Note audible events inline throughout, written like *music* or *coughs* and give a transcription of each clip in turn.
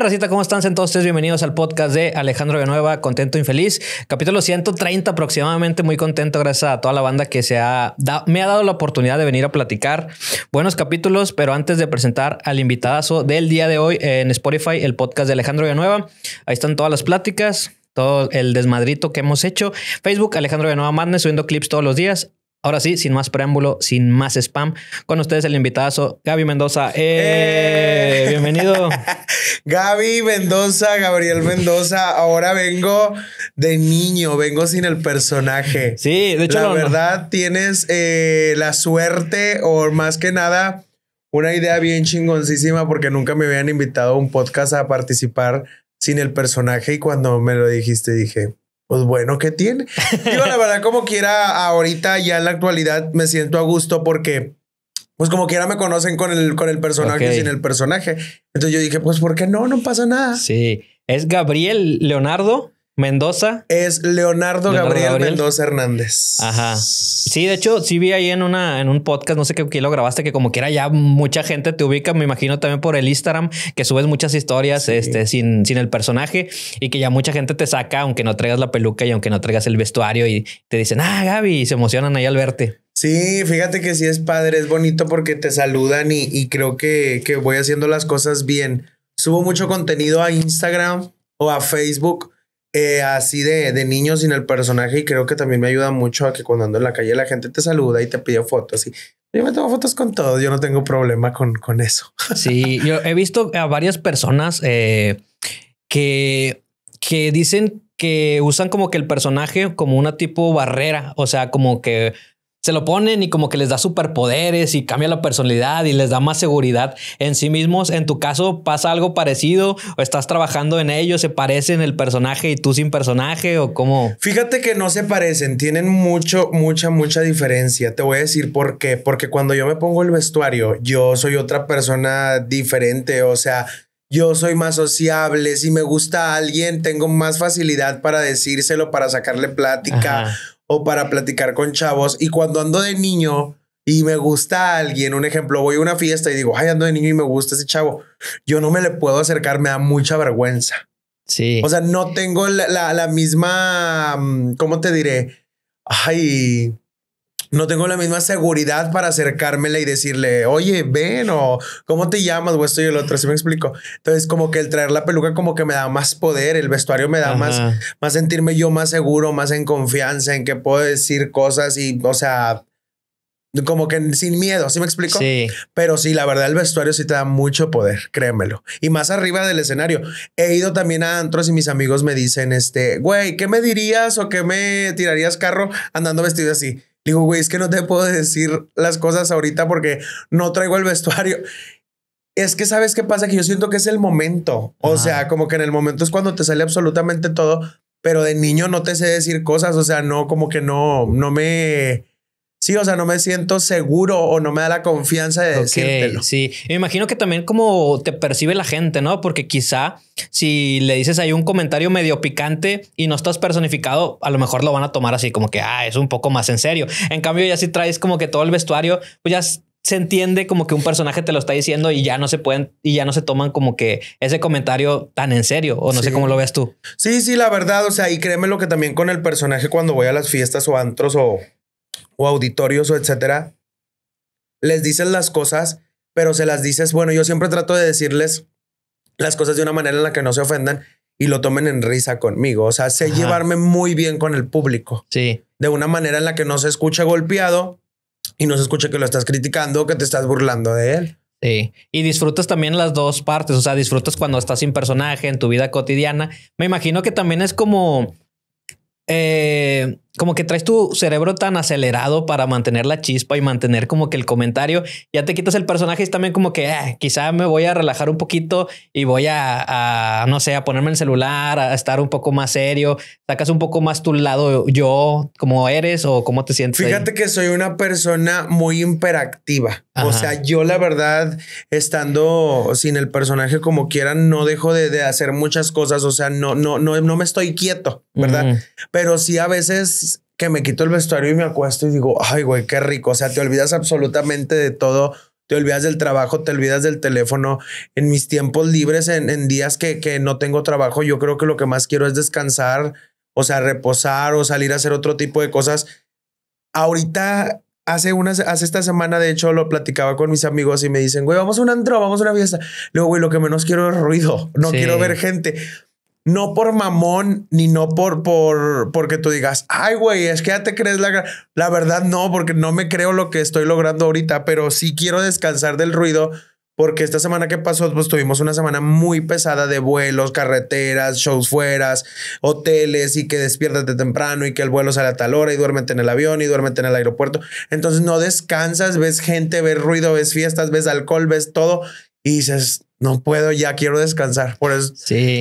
Racita, ¿cómo están? Entonces, bienvenidos al podcast de Alejandro Villanueva, Contento Infeliz, capítulo 130 aproximadamente. Muy contento, gracias a toda la banda que se ha me ha dado la oportunidad de venir a platicar. Buenos capítulos, pero antes de presentar al invitadazo del día de hoy eh, en Spotify, el podcast de Alejandro Villanueva. Ahí están todas las pláticas, todo el desmadrito que hemos hecho. Facebook, Alejandro Villanueva Madness, subiendo clips todos los días. Ahora sí, sin más preámbulo, sin más spam, con ustedes el invitazo, Gaby Mendoza. ¡Eh! ¡Eh! Bienvenido. *laughs* Gaby Mendoza, Gabriel Mendoza. Ahora vengo de niño, vengo sin el personaje. Sí, de hecho. La verdad, tienes eh, la suerte, o más que nada, una idea bien chingoncísima, porque nunca me habían invitado a un podcast a participar sin el personaje. Y cuando me lo dijiste, dije pues bueno, ¿qué tiene? *laughs* Digo, la verdad, como quiera, ahorita ya en la actualidad me siento a gusto porque, pues como quiera, me conocen con el, con el personaje sin el personaje. Entonces yo dije, pues, ¿por qué no? No pasa nada. Sí. ¿Es Gabriel Leonardo? Mendoza. Es Leonardo, Gabriel, Mendoza Hernández. Ajá. Sí, de hecho, sí vi ahí en una en un podcast, no sé qué, lo grabaste, que como quiera ya mucha gente te ubica, me imagino también por el Instagram, que subes muchas historias este, sin, sin el personaje y que ya mucha gente te saca, aunque no traigas la peluca y aunque no traigas el vestuario y te dicen, ah, Gaby, y se emocionan ahí al verte. Sí, fíjate que sí es padre, es bonito porque te saludan y, creo que, que voy haciendo las cosas bien. Subo mucho contenido a Instagram o a Facebook eh, así de, de, niño sin el personaje y creo que también me ayuda mucho a que cuando ando en la calle la gente te saluda y te pide fotos y yo me tomo fotos con todo, yo no tengo problema con, eso. *laughs* Sí, yo he visto a varias personas eh, que, que dicen que usan como que el personaje como una tipo barrera, o sea, como que se lo ponen y como que les da superpoderes y cambia la personalidad y les da más seguridad en sí mismos. En tu caso pasa algo parecido o estás trabajando en ello, se parecen el personaje y tú sin personaje o cómo? Fíjate que no se parecen, tienen mucho, mucha, mucha diferencia. Te voy a decir por qué, porque cuando yo me pongo el vestuario, yo soy otra persona diferente, o sea, yo soy más sociable, si me gusta a alguien, tengo más facilidad para decírselo, para sacarle plática o para platicar con chavos. Y cuando ando de niño y me gusta alguien, un ejemplo, voy a una fiesta y digo, ay, ando de niño y me gusta ese chavo, yo no me le puedo acercar, me da mucha vergüenza. Sí. O sea, no tengo la, la misma, mm, ¿cómo te diré? Ay, no tengo la misma seguridad para acercármela y decirle, oye, ven o cómo te llamas o esto y el otro. Así me explico. Entonces, como que el traer la peluca como que me da más poder, el vestuario me da más, más sentirme yo más seguro, más en confianza, en que puedo decir cosas y, o sea, como que sin miedo, Así me explico? Sí. Pero sí, la verdad, el vestuario sí te da mucho poder, créemelo. Y más arriba del escenario. He ido también a antros y mis amigos me dicen, este, güey, ¿qué me dirías o qué me tirarías carro andando vestido así? Digo, güey, es que no te puedo decir las cosas ahorita porque no traigo el vestuario. Es que sabes qué pasa, que yo siento que es el momento. O sea, como que en el momento es cuando te sale absolutamente todo, pero de niño no te sé decir cosas. O sea, no, como que no, no me Sí, o sea, no me siento seguro o no me da la confianza de okay, Sí, me imagino que también como te percibe la gente, ¿no? Porque quizá si le dices ahí un comentario medio picante y no estás personificado, a lo mejor lo van a tomar así como que, ah, es un poco más en serio. En cambio, ya si traes como que todo el vestuario, pues ya se entiende como que un personaje te lo está diciendo y ya no se pueden y ya no se toman como que ese comentario tan en serio o no sé cómo lo ves tú. Sí, sí, la verdad, o sea, y créeme lo que también con el personaje cuando voy a las fiestas o antros o o auditorios o etcétera, les dices las cosas, pero se las dices, bueno, yo siempre trato de decirles las cosas de una manera en la que no se ofendan y lo tomen en risa conmigo. O sea, sé llevarme muy bien con el público. Sí. De una manera en la que no se escuche golpeado y no se escuche que lo estás criticando o que te estás burlando de él. Sí. Y disfrutas también las dos partes. O sea, disfrutas cuando estás sin personaje en tu vida cotidiana. Me imagino que también es como eh, como que traes tu cerebro tan acelerado para mantener la chispa y mantener como que el comentario, ya te quitas el personaje y también como que eh, quizá me voy a relajar un poquito y voy a, no sé, a ponerme el celular, a estar un poco más serio, sacas un poco más tu lado yo, como eres o cómo te sientes. Fíjate que soy una persona muy imperactiva. O sea, yo la verdad, estando sin el personaje como quieran, no dejo de, hacer muchas cosas, o sea, no, no, no, no me estoy quieto, ¿verdad? Pero sí a veces que me quito el vestuario y me acuesto y digo, ay, güey, qué rico. O sea, te olvidas absolutamente de todo. Te olvidas del trabajo, te olvidas del teléfono. En mis tiempos libres, en, días que, que no tengo trabajo, yo creo que lo que más quiero es descansar, o sea, reposar o salir a hacer otro tipo de cosas. Ahorita hace unas, hace esta semana, de hecho, lo platicaba con mis amigos y me dicen, güey, vamos a un antro, vamos a una fiesta. Luego, güey, lo que menos quiero es ruido, no quiero ver gente no por mamón ni no por, por porque tú digas, ay, güey, es que ya te crees la. La verdad, no, porque no me creo lo que estoy logrando ahorita, pero sí quiero descansar del ruido. Porque esta semana que pasó, pues tuvimos una semana muy pesada de vuelos, carreteras, shows fueras, hoteles y que de temprano y que el vuelo sale a tal hora y duérmete en el avión y duérmete en el aeropuerto. Entonces no descansas, ves gente, ves ruido, ves fiestas, ves alcohol, ves todo y dices, no puedo, ya quiero descansar. Por eso,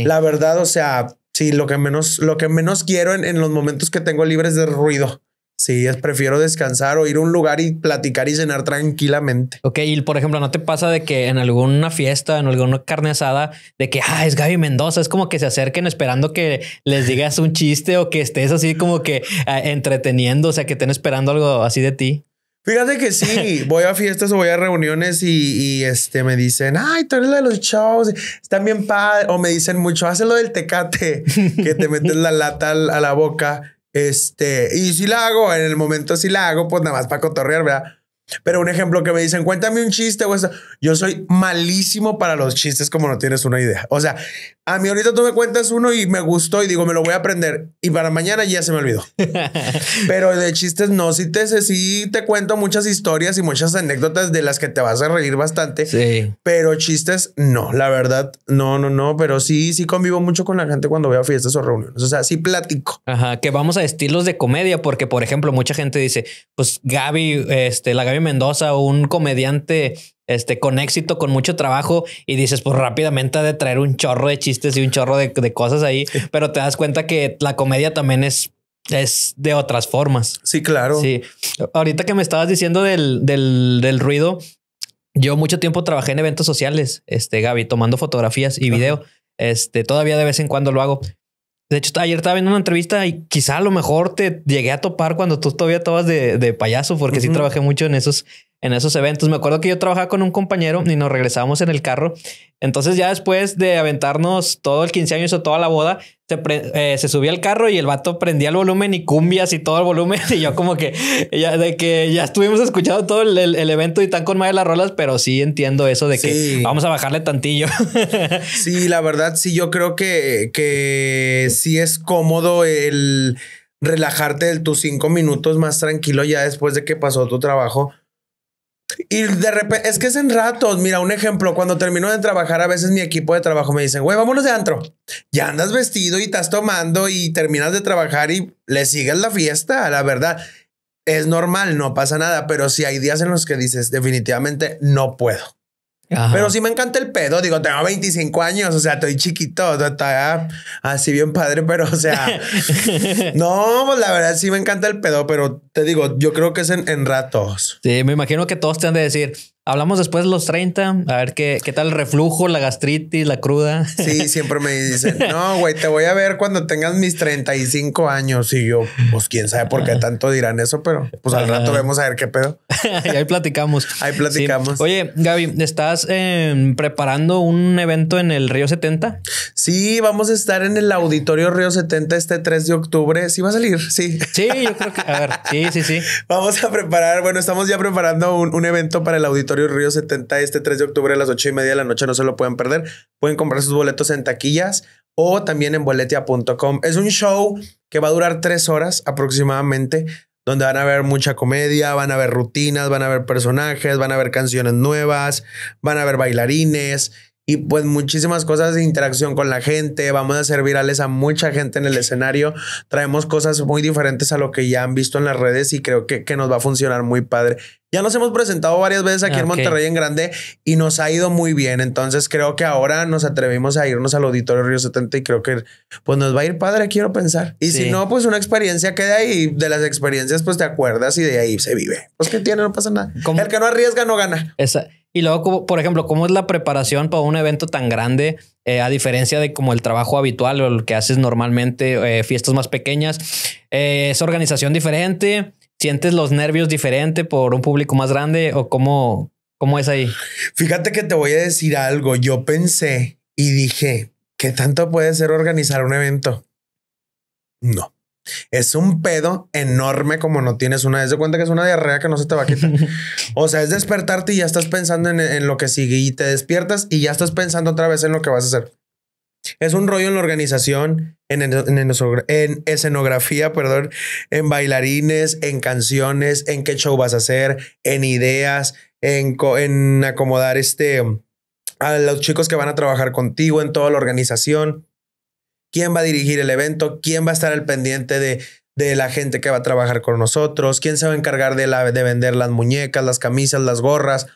la verdad, o sea, sí, lo que menos, lo que menos quiero en, los momentos que tengo libres de ruido. Sí, es prefiero descansar o ir a un lugar y platicar y cenar tranquilamente. Ok, y por ejemplo, ¿no te pasa de que en alguna fiesta, en alguna carne asada, de que, ah, es Gaby Mendoza, es como que se acerquen esperando que les digas un chiste o que estés así como que eh, entreteniendo, o sea, que estén esperando algo así de ti? Fíjate que sí, *laughs* voy a fiestas o voy a reuniones y, este me dicen, ay, tú eres de los shows, están bien padres. O me dicen mucho, haz lo del tecate, que te metes la lata a la boca. Este, y si la hago, en el momento si la hago, pues nada más para cotorrear, ¿verdad? Pero un ejemplo que me dicen, cuéntame un chiste o eso. Yo soy malísimo para los chistes como no tienes una idea. O sea, a mí ahorita tú me cuentas uno y me gustó y digo, me lo voy a aprender. Y para mañana ya se me olvidó. *laughs* Pero de chistes no, si te, sí te cuento muchas historias y muchas anécdotas de las que te vas a reír bastante. Sí. Pero chistes no, la verdad, no, no, no. Pero sí, sí convivo mucho con la gente cuando veo fiestas o reuniones. O sea, sí platico. Ajá, que vamos a estilos de comedia porque, por ejemplo, mucha gente dice, pues Gaby, este, la Gaby Mendoza, un comediante este, con éxito, con mucho trabajo, y dices, pues rápidamente ha de traer un chorro de chistes y un chorro de, cosas ahí, pero te das cuenta que la comedia también es es de otras formas. Sí, claro. Sí. Ahorita que me estabas diciendo del, del, ruido, yo mucho tiempo trabajé en eventos sociales, este Gaby, tomando fotografías y video. Este todavía de vez en cuando lo hago. De hecho, ayer estaba viendo una entrevista y quizá a lo mejor te llegué a topar cuando tú todavía estabas de, payaso, porque sí trabajé mucho en esos en esos eventos. Me acuerdo que yo trabajaba con un compañero y nos regresábamos en el carro. Entonces ya después de aventarnos todo el 15 años o toda la boda, eh, se, subía al carro y el vato prendía el volumen y cumbias y todo el volumen. *laughs* Y yo como que ya, de que ya estuvimos escuchando todo el, evento y tan con más de las rolas, pero sí entiendo eso de que vamos a bajarle tantillo. *laughs* sí, la verdad, sí, yo creo que, que sí es cómodo el relajarte de tus cinco minutos más tranquilo ya después de que pasó tu trabajo y de repente, es que es en ratos. Mira, un ejemplo, cuando termino de trabajar, a veces mi equipo de trabajo me dicen, güey, vámonos de antro. Ya andas vestido y estás tomando y terminas de trabajar y le sigues la fiesta, la verdad. Es normal, no pasa nada, pero si hay días en los que dices, definitivamente no puedo. Pero sí me encanta el pedo. Digo, tengo 25 años, o sea, estoy chiquito, está así bien padre, pero o sea, *laughs* no, pues, la verdad sí me encanta el pedo, pero te digo, yo creo que es en, en ratos. Sí, me imagino que todos te han de decir, Hablamos después de los 30, a ver qué, qué tal el reflujo, la gastritis, la cruda. Sí, *laughs* siempre me dicen, no, güey, te voy a ver cuando tengas mis 35 años. Y yo, pues quién sabe por qué tanto dirán eso, pero pues al rato vemos a ver qué pedo. *laughs* y ahí platicamos. Ahí platicamos. Oye, Gaby, ¿estás em, preparando un evento en el Río 70? Sí, vamos a estar en el Auditorio Río 70 este 3 de octubre. Sí va a salir, sí. Sí, yo creo que, a ver, sí, sí, sí. *laughs* Vamos a preparar, bueno, estamos ya preparando un evento para el Auditorio Río 70 este 3 de octubre a las 8 y media de la noche. No se lo pueden perder. Pueden comprar sus boletos en taquillas o también en boletia.com. Es un show que va a durar tres horas aproximadamente, donde van a ver mucha comedia, van a ver rutinas, van a ver personajes, van a ver canciones nuevas, van a ver bailarines y pues muchísimas cosas de interacción con la gente. Vamos a hacer virales a mucha gente en el escenario. Traemos cosas muy diferentes a lo que ya han visto en las redes y creo que, que nos va a funcionar muy padre. Ya nos hemos presentado varias veces aquí en Monterrey en Grande y nos ha ido muy bien. Entonces creo que ahora nos atrevimos a irnos al Auditorio Río 70 y creo que pues nos va a ir padre, quiero pensar. Y si no, pues una experiencia queda ahí. De las experiencias pues te acuerdas y de ahí se vive. Pues que tiene, no pasa nada. El que no arriesga no gana. Exacto. Y luego, por ejemplo, ¿cómo es la preparación para un evento tan grande? Eh, a diferencia de como el trabajo habitual o lo que haces normalmente, eh, fiestas más pequeñas. Eh, ¿Es organización diferente? ¿Sientes los nervios diferente por un público más grande o cómo, cómo es ahí? Fíjate que te voy a decir algo. Yo pensé y dije, ¿qué tanto puede ser organizar un evento? No. Es un pedo enorme como no tienes una. Es de cuenta que es una diarrea que no se te va a quitar. *laughs* o sea, es despertarte y ya estás pensando en, lo que sigue y te despiertas y ya estás pensando otra vez en lo que vas a hacer. Es un rollo en la organización, en, en, en escenografía, perdón, en bailarines, en canciones, en qué show vas a hacer, en ideas, en, en acomodar este a los chicos que van a trabajar contigo, en toda la organización quién va a dirigir el evento, quién va a estar al pendiente de, la gente que va a trabajar con nosotros, quién se va a encargar de, de vender las muñecas, las camisas, las gorras,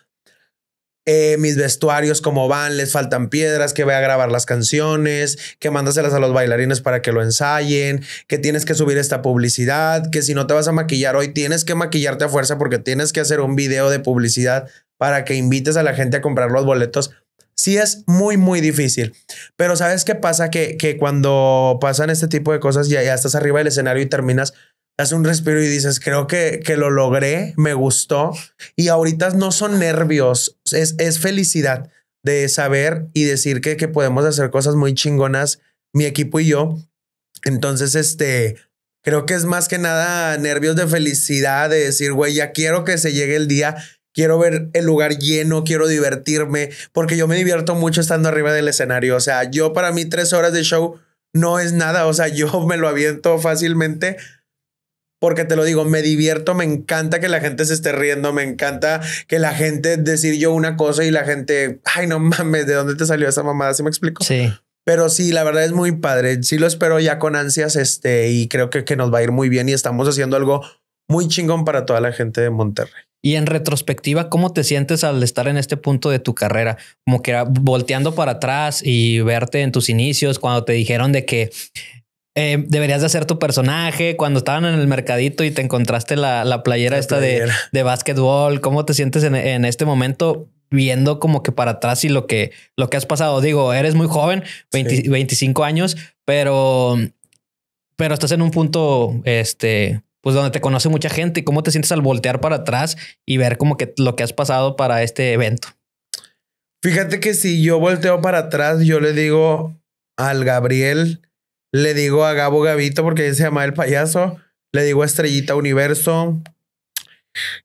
eh, mis vestuarios, cómo van, les faltan piedras, que voy a grabar las canciones, que mándaselas a los bailarines para que lo ensayen, que tienes que subir esta publicidad, que si no te vas a maquillar hoy, tienes que maquillarte a fuerza porque tienes que hacer un video de publicidad para que invites a la gente a comprar los boletos. Sí es muy, muy difícil. Pero ¿sabes qué pasa? Que, que cuando pasan este tipo de cosas ya, ya estás arriba del escenario y terminas, das un respiro y dices, creo que, que lo logré, me gustó. Y ahorita no son nervios, es, felicidad de saber y decir que, que podemos hacer cosas muy chingonas, mi equipo y yo. Entonces, este, creo que es más que nada nervios de felicidad, de decir, güey, ya quiero que se llegue el día quiero ver el lugar lleno, quiero divertirme, porque yo me divierto mucho estando arriba del escenario. O sea, yo para mí tres horas de show no es nada, o sea, yo *laughs* me lo aviento fácilmente. Porque te lo digo, me divierto, me encanta que la gente se esté riendo, me encanta que la gente decir yo una cosa y la gente, ay, no mames, ¿de dónde te salió esa mamada? ¿Sí me explico? Sí. Pero sí, la verdad es muy padre. Sí lo espero ya con ansias, este, y creo que, que, nos va a ir muy bien y estamos haciendo algo muy chingón para toda la gente de Monterrey. Y en retrospectiva, ¿cómo te sientes al estar en este punto de tu carrera? Como que volteando para atrás y verte en tus inicios, cuando te dijeron de que eh, deberías de hacer tu personaje, cuando estaban en el mercadito y te encontraste la, playera esta De, de básquetbol, ¿cómo te sientes en, este momento? viendo como que para atrás y lo que, lo que has pasado. Digo, eres muy joven, 25 años, pero, pero estás en un punto este, pues donde te conoce mucha gente y cómo te sientes al voltear para atrás y ver como que lo que has pasado para este evento. Fíjate que si yo volteo para atrás, yo le digo al Gabriel, le digo a Gabo Gavito, porque él se llama el payaso, le digo a Estrellita Universo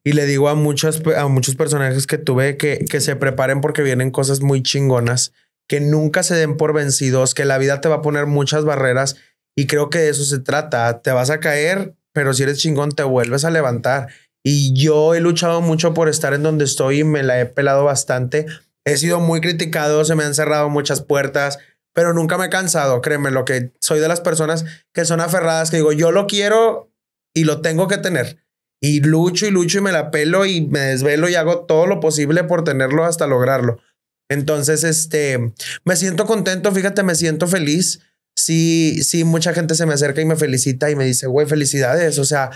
y le digo a, muchos, a muchos personajes que tuve que, que se preparen porque vienen cosas muy chingonas, que nunca se den por vencidos, que la vida te va a poner muchas barreras y creo que de eso se trata. Te vas a caer, pero si eres chingón te vuelves a levantar. Y yo he luchado mucho por estar en donde estoy y me la he pelado bastante. He sido muy criticado, se me han cerrado muchas puertas, pero nunca me he cansado, créeme, lo que soy de las personas que son aferradas, que digo, yo lo quiero y lo tengo que tener. Y lucho y lucho y me la pelo y me desvelo y hago todo lo posible por tenerlo hasta lograrlo. Entonces, este, me siento contento, fíjate, me siento feliz sí, sí, mucha gente se me acerca y me felicita y me dice, güey, felicidades. O sea,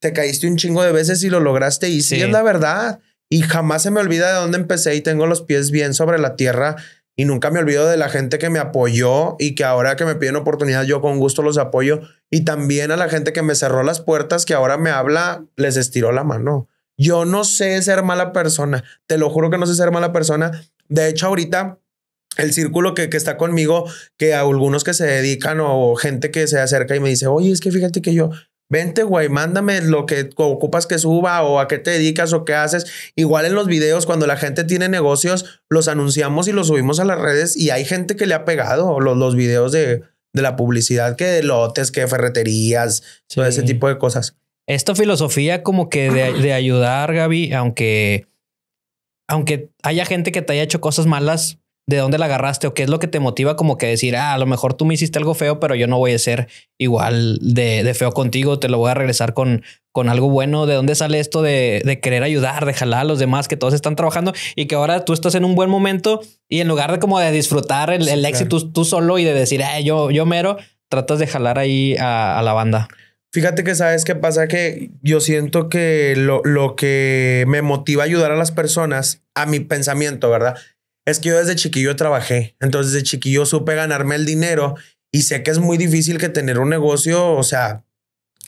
te caíste un chingo de veces y lo lograste. Y sí, es la verdad. Y jamás se me olvida de dónde empecé y tengo los pies bien sobre la tierra. Y nunca me olvido de la gente que me apoyó y que ahora que me piden oportunidad, yo con gusto los apoyo. Y también a la gente que me cerró las puertas, que ahora me habla, les estiró la mano. Yo no sé ser mala persona. Te lo juro que no sé ser mala persona. De hecho, ahorita el círculo que, que, está conmigo, que a algunos que se dedican o gente que se acerca y me dice, oye, es que fíjate que yo, vente, güey, mándame lo que ocupas que suba o a qué te dedicas o qué haces. Igual en los videos, cuando la gente tiene negocios, los anunciamos y los subimos a las redes y hay gente que le ha pegado los, los videos de, la publicidad, que lotes, que ferreterías, todo ese tipo de cosas. Esta filosofía como que de, de ayudar, Gaby, aunque... Aunque haya gente que te haya hecho cosas malas, de dónde la agarraste o qué es lo que te motiva como que decir, ah, a lo mejor tú me hiciste algo feo, pero yo no voy a ser igual de, feo contigo, te lo voy a regresar con, con algo bueno. ¿De dónde sale esto de, querer ayudar, de jalar a los demás que todos están trabajando y que ahora tú estás en un buen momento y en lugar de como de disfrutar el, éxito tú solo y de decir, ah, yo, yo mero, tratas de jalar ahí a, la banda? Fíjate que sabes qué pasa, que yo siento que lo, lo, que me motiva a ayudar a las personas, a mi pensamiento, ¿verdad? es que yo desde chiquillo trabajé, entonces de chiquillo supe ganarme el dinero y sé que es muy difícil que tener un negocio, o sea,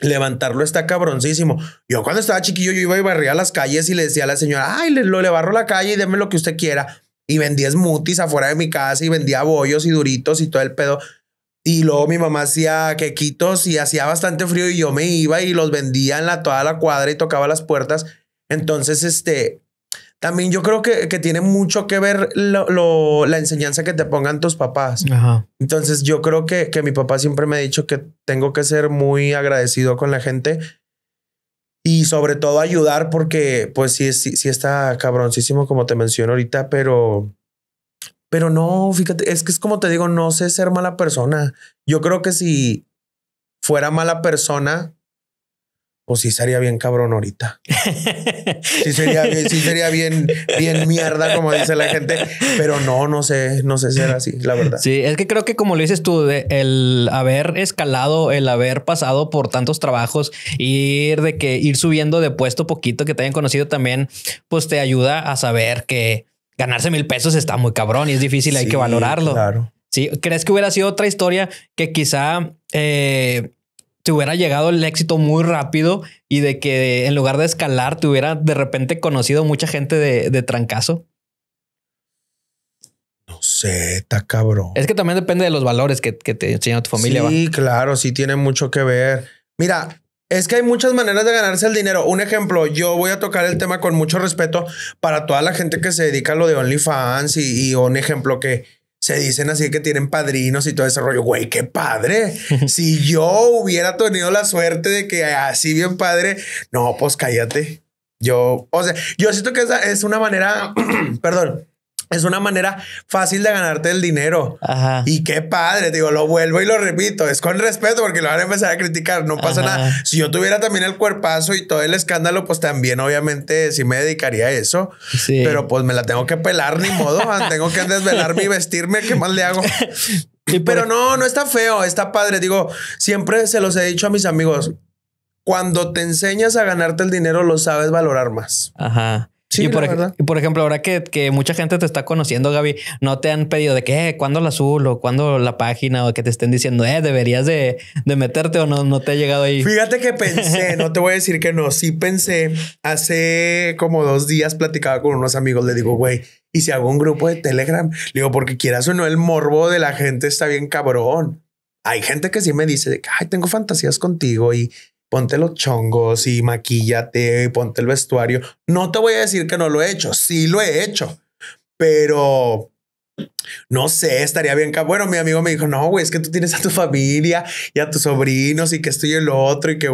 levantarlo está cabroncísimo. Yo cuando estaba chiquillo yo iba y barría las calles y le decía a la señora, ay, le, lo, le barro la calle y déme lo que usted quiera. Y vendía smoothies afuera de mi casa y vendía bollos y duritos y todo el pedo. Y luego mi mamá hacía quequitos y hacía bastante frío y yo me iba y los vendía en la, toda la cuadra y tocaba las puertas. Entonces, este, también yo creo que, que tiene mucho que ver lo, la enseñanza que te pongan tus papás. Entonces yo creo que, que mi papá siempre me ha dicho que tengo que ser muy agradecido con la gente y sobre todo ayudar porque pues sí, sí, sí está cabroncísimo como te menciono ahorita, pero... Pero no, fíjate, es que es como te digo, no sé ser mala persona. Yo creo que si fuera mala persona, pues sí sería bien cabrón ahorita. Sí sería, bien, bien mierda, como dice la gente. Pero no, no sé, no sé ser así, la verdad. Sí, es que creo que como lo dices tú, el haber escalado, el haber pasado por tantos trabajos, ir de que ir subiendo de puesto poquito que te hayan conocido también, pues te ayuda a saber que ganarse mil pesos está muy cabrón y es difícil, hay que valorarlo. Claro. Sí, ¿crees que hubiera sido otra historia que quizá eh, te hubiera llegado el éxito muy rápido y de que en lugar de escalar te hubiera de repente conocido mucha gente de, trancazo? No sé, está cabrón. Es que también depende de los valores que, te enseñó tu familia. Sí, claro, sí tiene mucho que ver. Mira, es que hay muchas maneras de ganarse el dinero. Un ejemplo, yo voy a tocar el tema con mucho respeto para toda la gente que se dedica a lo de OnlyFans y un ejemplo que se dicen así que tienen padrinos y todo ese rollo. Güey, qué padre. *laughs* si yo hubiera tenido la suerte de que así bien padre, no, pues cállate. Yo, o sea, yo siento que esa es una manera, *clears throat* perdón, es una manera fácil de ganarte el dinero. Ajá. Y qué padre, digo, lo vuelvo y lo repito. Es con respeto porque lo van a empezar a criticar. No pasa nada. Si yo tuviera también el cuerpazo y todo el escándalo, pues también obviamente sí me dedicaría a eso. Sí. Pero pues me la tengo que pelar ni modo. *laughs* tengo que desvelarme y vestirme. ¿Qué mal le hago? *laughs* pero no, no está feo, está padre. Digo, siempre se los he dicho a mis amigos. Cuando te enseñas a ganarte el dinero, lo sabes valorar más. Ajá y por, ejemplo, ahora que, mucha gente te está conociendo, Gaby, no te han pedido de que cuando eh, cuándo la azul o cuándo la página o que te estén diciendo, eh, deberías de, de meterte o no, no te ha llegado ahí. Fíjate que pensé, *laughs* no te voy a decir que no, sí pensé. Hace como dos días platicaba con unos amigos, le digo, güey, ¿y si hago un grupo de Telegram? Le digo, porque quieras o no, el morbo de la gente está bien cabrón. Hay gente que sí me dice, ay, tengo fantasías contigo y ponte los chongos y maquillate y ponte el vestuario. No te voy a decir que no lo he hecho, sí lo he hecho, pero no sé, estaría bien. Bueno, mi amigo me dijo, no, güey, es que tú tienes a tu familia y a tus sobrinos y que estoy el otro y que...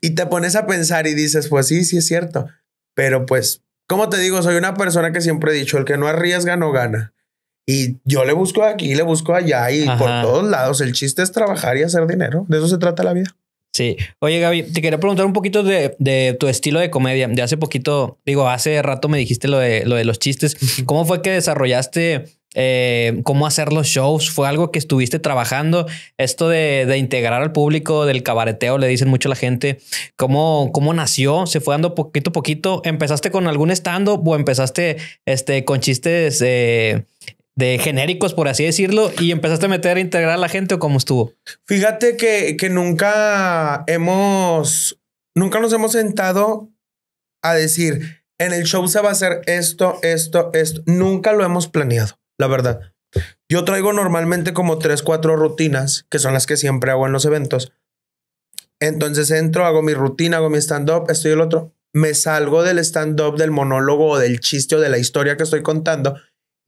Y te pones a pensar y dices, pues sí, sí es cierto, pero pues, como te digo, soy una persona que siempre he dicho, el que no arriesga no gana. Y yo le busco aquí, le busco allá y por todos lados. El chiste es trabajar y hacer dinero. De eso se trata la vida. Sí. Oye, Gaby, te quería preguntar un poquito de, tu estilo de comedia. De hace poquito, digo, hace rato me dijiste lo de, los chistes. ¿Cómo fue que desarrollaste eh, cómo hacer los shows? ¿Fue algo que estuviste trabajando? Esto de, integrar al público, del cabareteo, le dicen mucho a la gente. ¿Cómo, cómo nació? ¿Se fue dando poquito a poquito? ¿Empezaste con algún stand o empezaste este, con chistes? Eh, de genéricos, por así decirlo, y empezaste a meter a integrar a la gente o cómo estuvo? Fíjate que, que nunca hemos, nunca nos hemos sentado a decir, en el show se va a hacer esto, esto, esto. Nunca lo hemos planeado, la verdad. Yo traigo normalmente como tres, cuatro rutinas, que son las que siempre hago en los eventos. Entonces entro, hago mi rutina, hago mi stand-up, estoy el otro. Me salgo del stand-up, del monólogo o del chiste o de la historia que estoy contando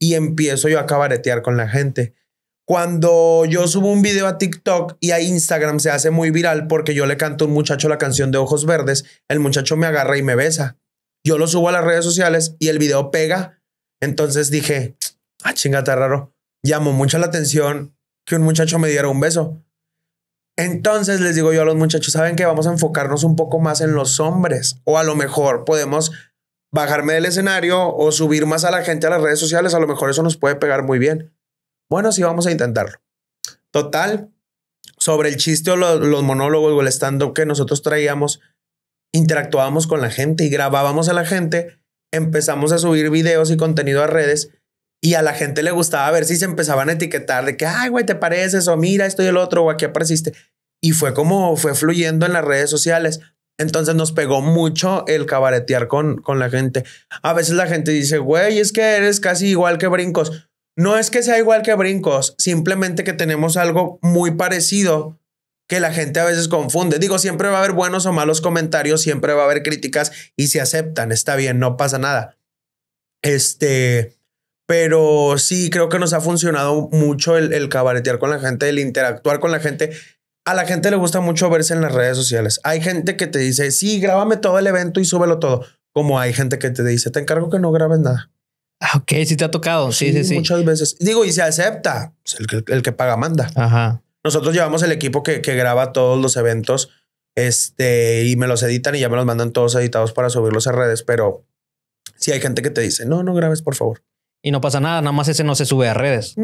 y empiezo yo a cabaretear con la gente. Cuando yo subo un video a TikTok y a Instagram se hace muy viral porque yo le canto a un muchacho la canción de Ojos Verdes, el muchacho me agarra y me besa. Yo lo subo a las redes sociales y el video pega. Entonces dije, ah, chingata raro. Llamó mucho la atención que un muchacho me diera un beso. Entonces les digo yo a los muchachos, ¿saben que Vamos a enfocarnos un poco más en los hombres o a lo mejor podemos bajarme del escenario o subir más a la gente a las redes sociales, a lo mejor eso nos puede pegar muy bien. Bueno, sí, vamos a intentarlo. Total, sobre el chiste o los, monólogos o el stand-up que nosotros traíamos, interactuábamos con la gente y grabábamos a la gente, empezamos a subir videos y contenido a redes y a la gente le gustaba ver si se empezaban a etiquetar de que, ay, güey, te pareces o mira, esto y el otro o aquí apareciste. Y fue como fue fluyendo en las redes sociales. Entonces nos pegó mucho el cabaretear con, con la gente. A veces la gente dice, güey, es que eres casi igual que brincos. No es que sea igual que brincos, simplemente que tenemos algo muy parecido que la gente a veces confunde. Digo, siempre va a haber buenos o malos comentarios, siempre va a haber críticas y se aceptan, está bien, no pasa nada. Este, pero sí, creo que nos ha funcionado mucho el, el cabaretear con la gente, el interactuar con la gente a la gente le gusta mucho verse en las redes sociales. Hay gente que te dice, sí, grábame todo el evento y súbelo todo. Como hay gente que te dice, te encargo que no grabes nada. Ah, ok, sí te ha tocado. Sí, sí, sí. Muchas veces. Digo, y se acepta. Pues, el que, paga manda. Ajá. Nosotros llevamos el equipo que, que, graba todos los eventos este, y me los editan y ya me los mandan todos editados para subirlos a redes, pero sí hay gente que te dice, no, no grabes, por favor. Y no pasa nada, nada más ese no se sube a redes.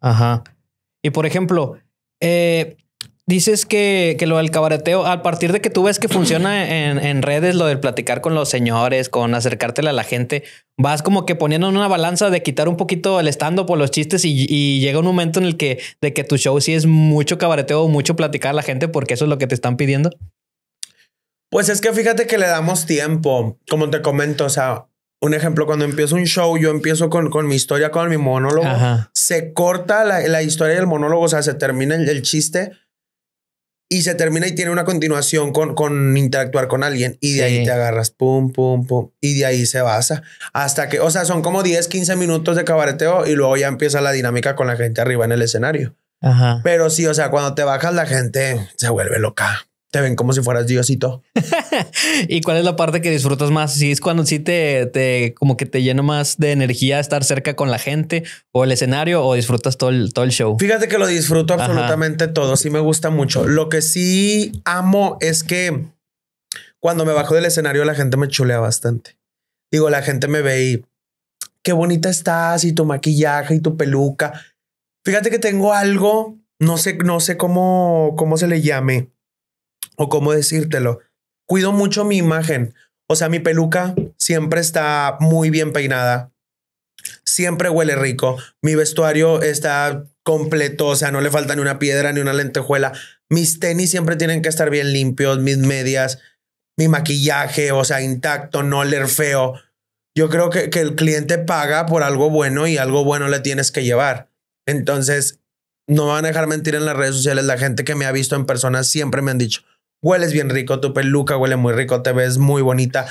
Ajá. Y por ejemplo, eh, Dices que, lo del cabareteo, a partir de que tú ves que funciona *clears throat* en, redes, lo del platicar con los señores, con acercártela a la gente, vas como que poniendo en una balanza de quitar un poquito el estando por los chistes y, llega un momento en el que, de que tu show sí es mucho cabareteo, mucho platicar a la gente porque eso es lo que te están pidiendo. Pues es que fíjate que le damos tiempo, como te comento, o sea, un ejemplo, cuando empiezo un show, yo empiezo con, con mi historia, con mi monólogo, se corta la, historia del monólogo, o sea, se termina el chiste y se termina y tiene una continuación con, con interactuar con alguien y de ahí te agarras, pum, pum, pum, y de ahí se basa. Hasta que, o sea, son como 10, 15 minutos de cabareteo y luego ya empieza la dinámica con la gente arriba en el escenario. Pero sí, o sea, cuando te bajas la gente se vuelve loca te ven como si fueras Diosito. *laughs* ¿Y cuál es la parte que disfrutas más? Si es cuando sí te, te como que te llena más de energía estar cerca con la gente o el escenario o disfrutas todo el, todo el show. Fíjate que lo disfruto absolutamente todo. Sí me gusta mucho. Lo que sí amo es que cuando me bajo del escenario la gente me chulea bastante. Digo, la gente me ve y qué bonita estás y tu maquillaje y tu peluca. Fíjate que tengo algo, no sé, no sé cómo, cómo se le llame o cómo decírtelo, cuido mucho mi imagen. O sea, mi peluca siempre está muy bien peinada, siempre huele rico, mi vestuario está completo, o sea, no le falta ni una piedra ni una lentejuela, mis tenis siempre tienen que estar bien limpios, mis medias, mi maquillaje, o sea, intacto, no leer feo. Yo creo que, que el cliente paga por algo bueno y algo bueno le tienes que llevar. Entonces, no van a dejar mentir en las redes sociales, la gente que me ha visto en persona siempre me han dicho, hueles bien rico, tu peluca huele muy rico, te ves muy bonita.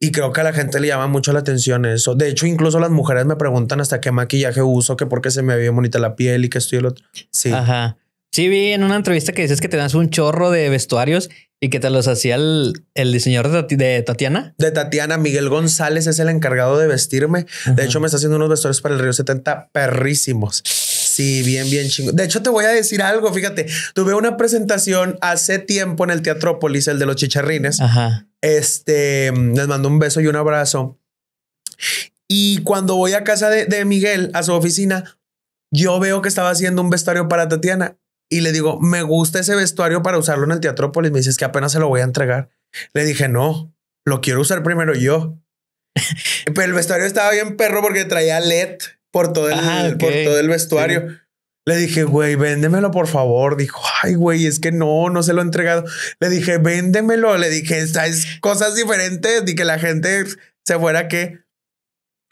Y creo que a la gente le llama mucho la atención eso. De hecho, incluso las mujeres me preguntan hasta qué maquillaje uso, que por qué se me ve bonita la piel y que estoy el otro. Sí. Ajá. Sí, vi en una entrevista que dices que tenías un chorro de vestuarios y que te los hacía el, diseñador de, Tatiana. De Tatiana, Miguel González es el encargado de vestirme. De hecho, me está haciendo unos vestuarios para el Río 70 perrísimos. Sí, bien, bien chingo. De hecho, te voy a decir algo, fíjate. Tuve una presentación hace tiempo en el Teatrópolis, el de los chicharrines. Ajá. Este, les mando un beso y un abrazo. Y cuando voy a casa de, de Miguel, a su oficina, yo veo que estaba haciendo un vestuario para Tatiana y le digo, me gusta ese vestuario para usarlo en el Teatrópolis. Me dices que apenas se lo voy a entregar. Le dije, no, lo quiero usar primero yo. *laughs* Pero el vestuario estaba bien perro porque traía LED por todo el, ah, por todo el vestuario. Le dije, güey, véndemelo por favor. Dijo, ay, güey, es que no, no se lo he entregado. Le dije, véndemelo. Le dije, es cosas diferentes y que la gente se fuera que.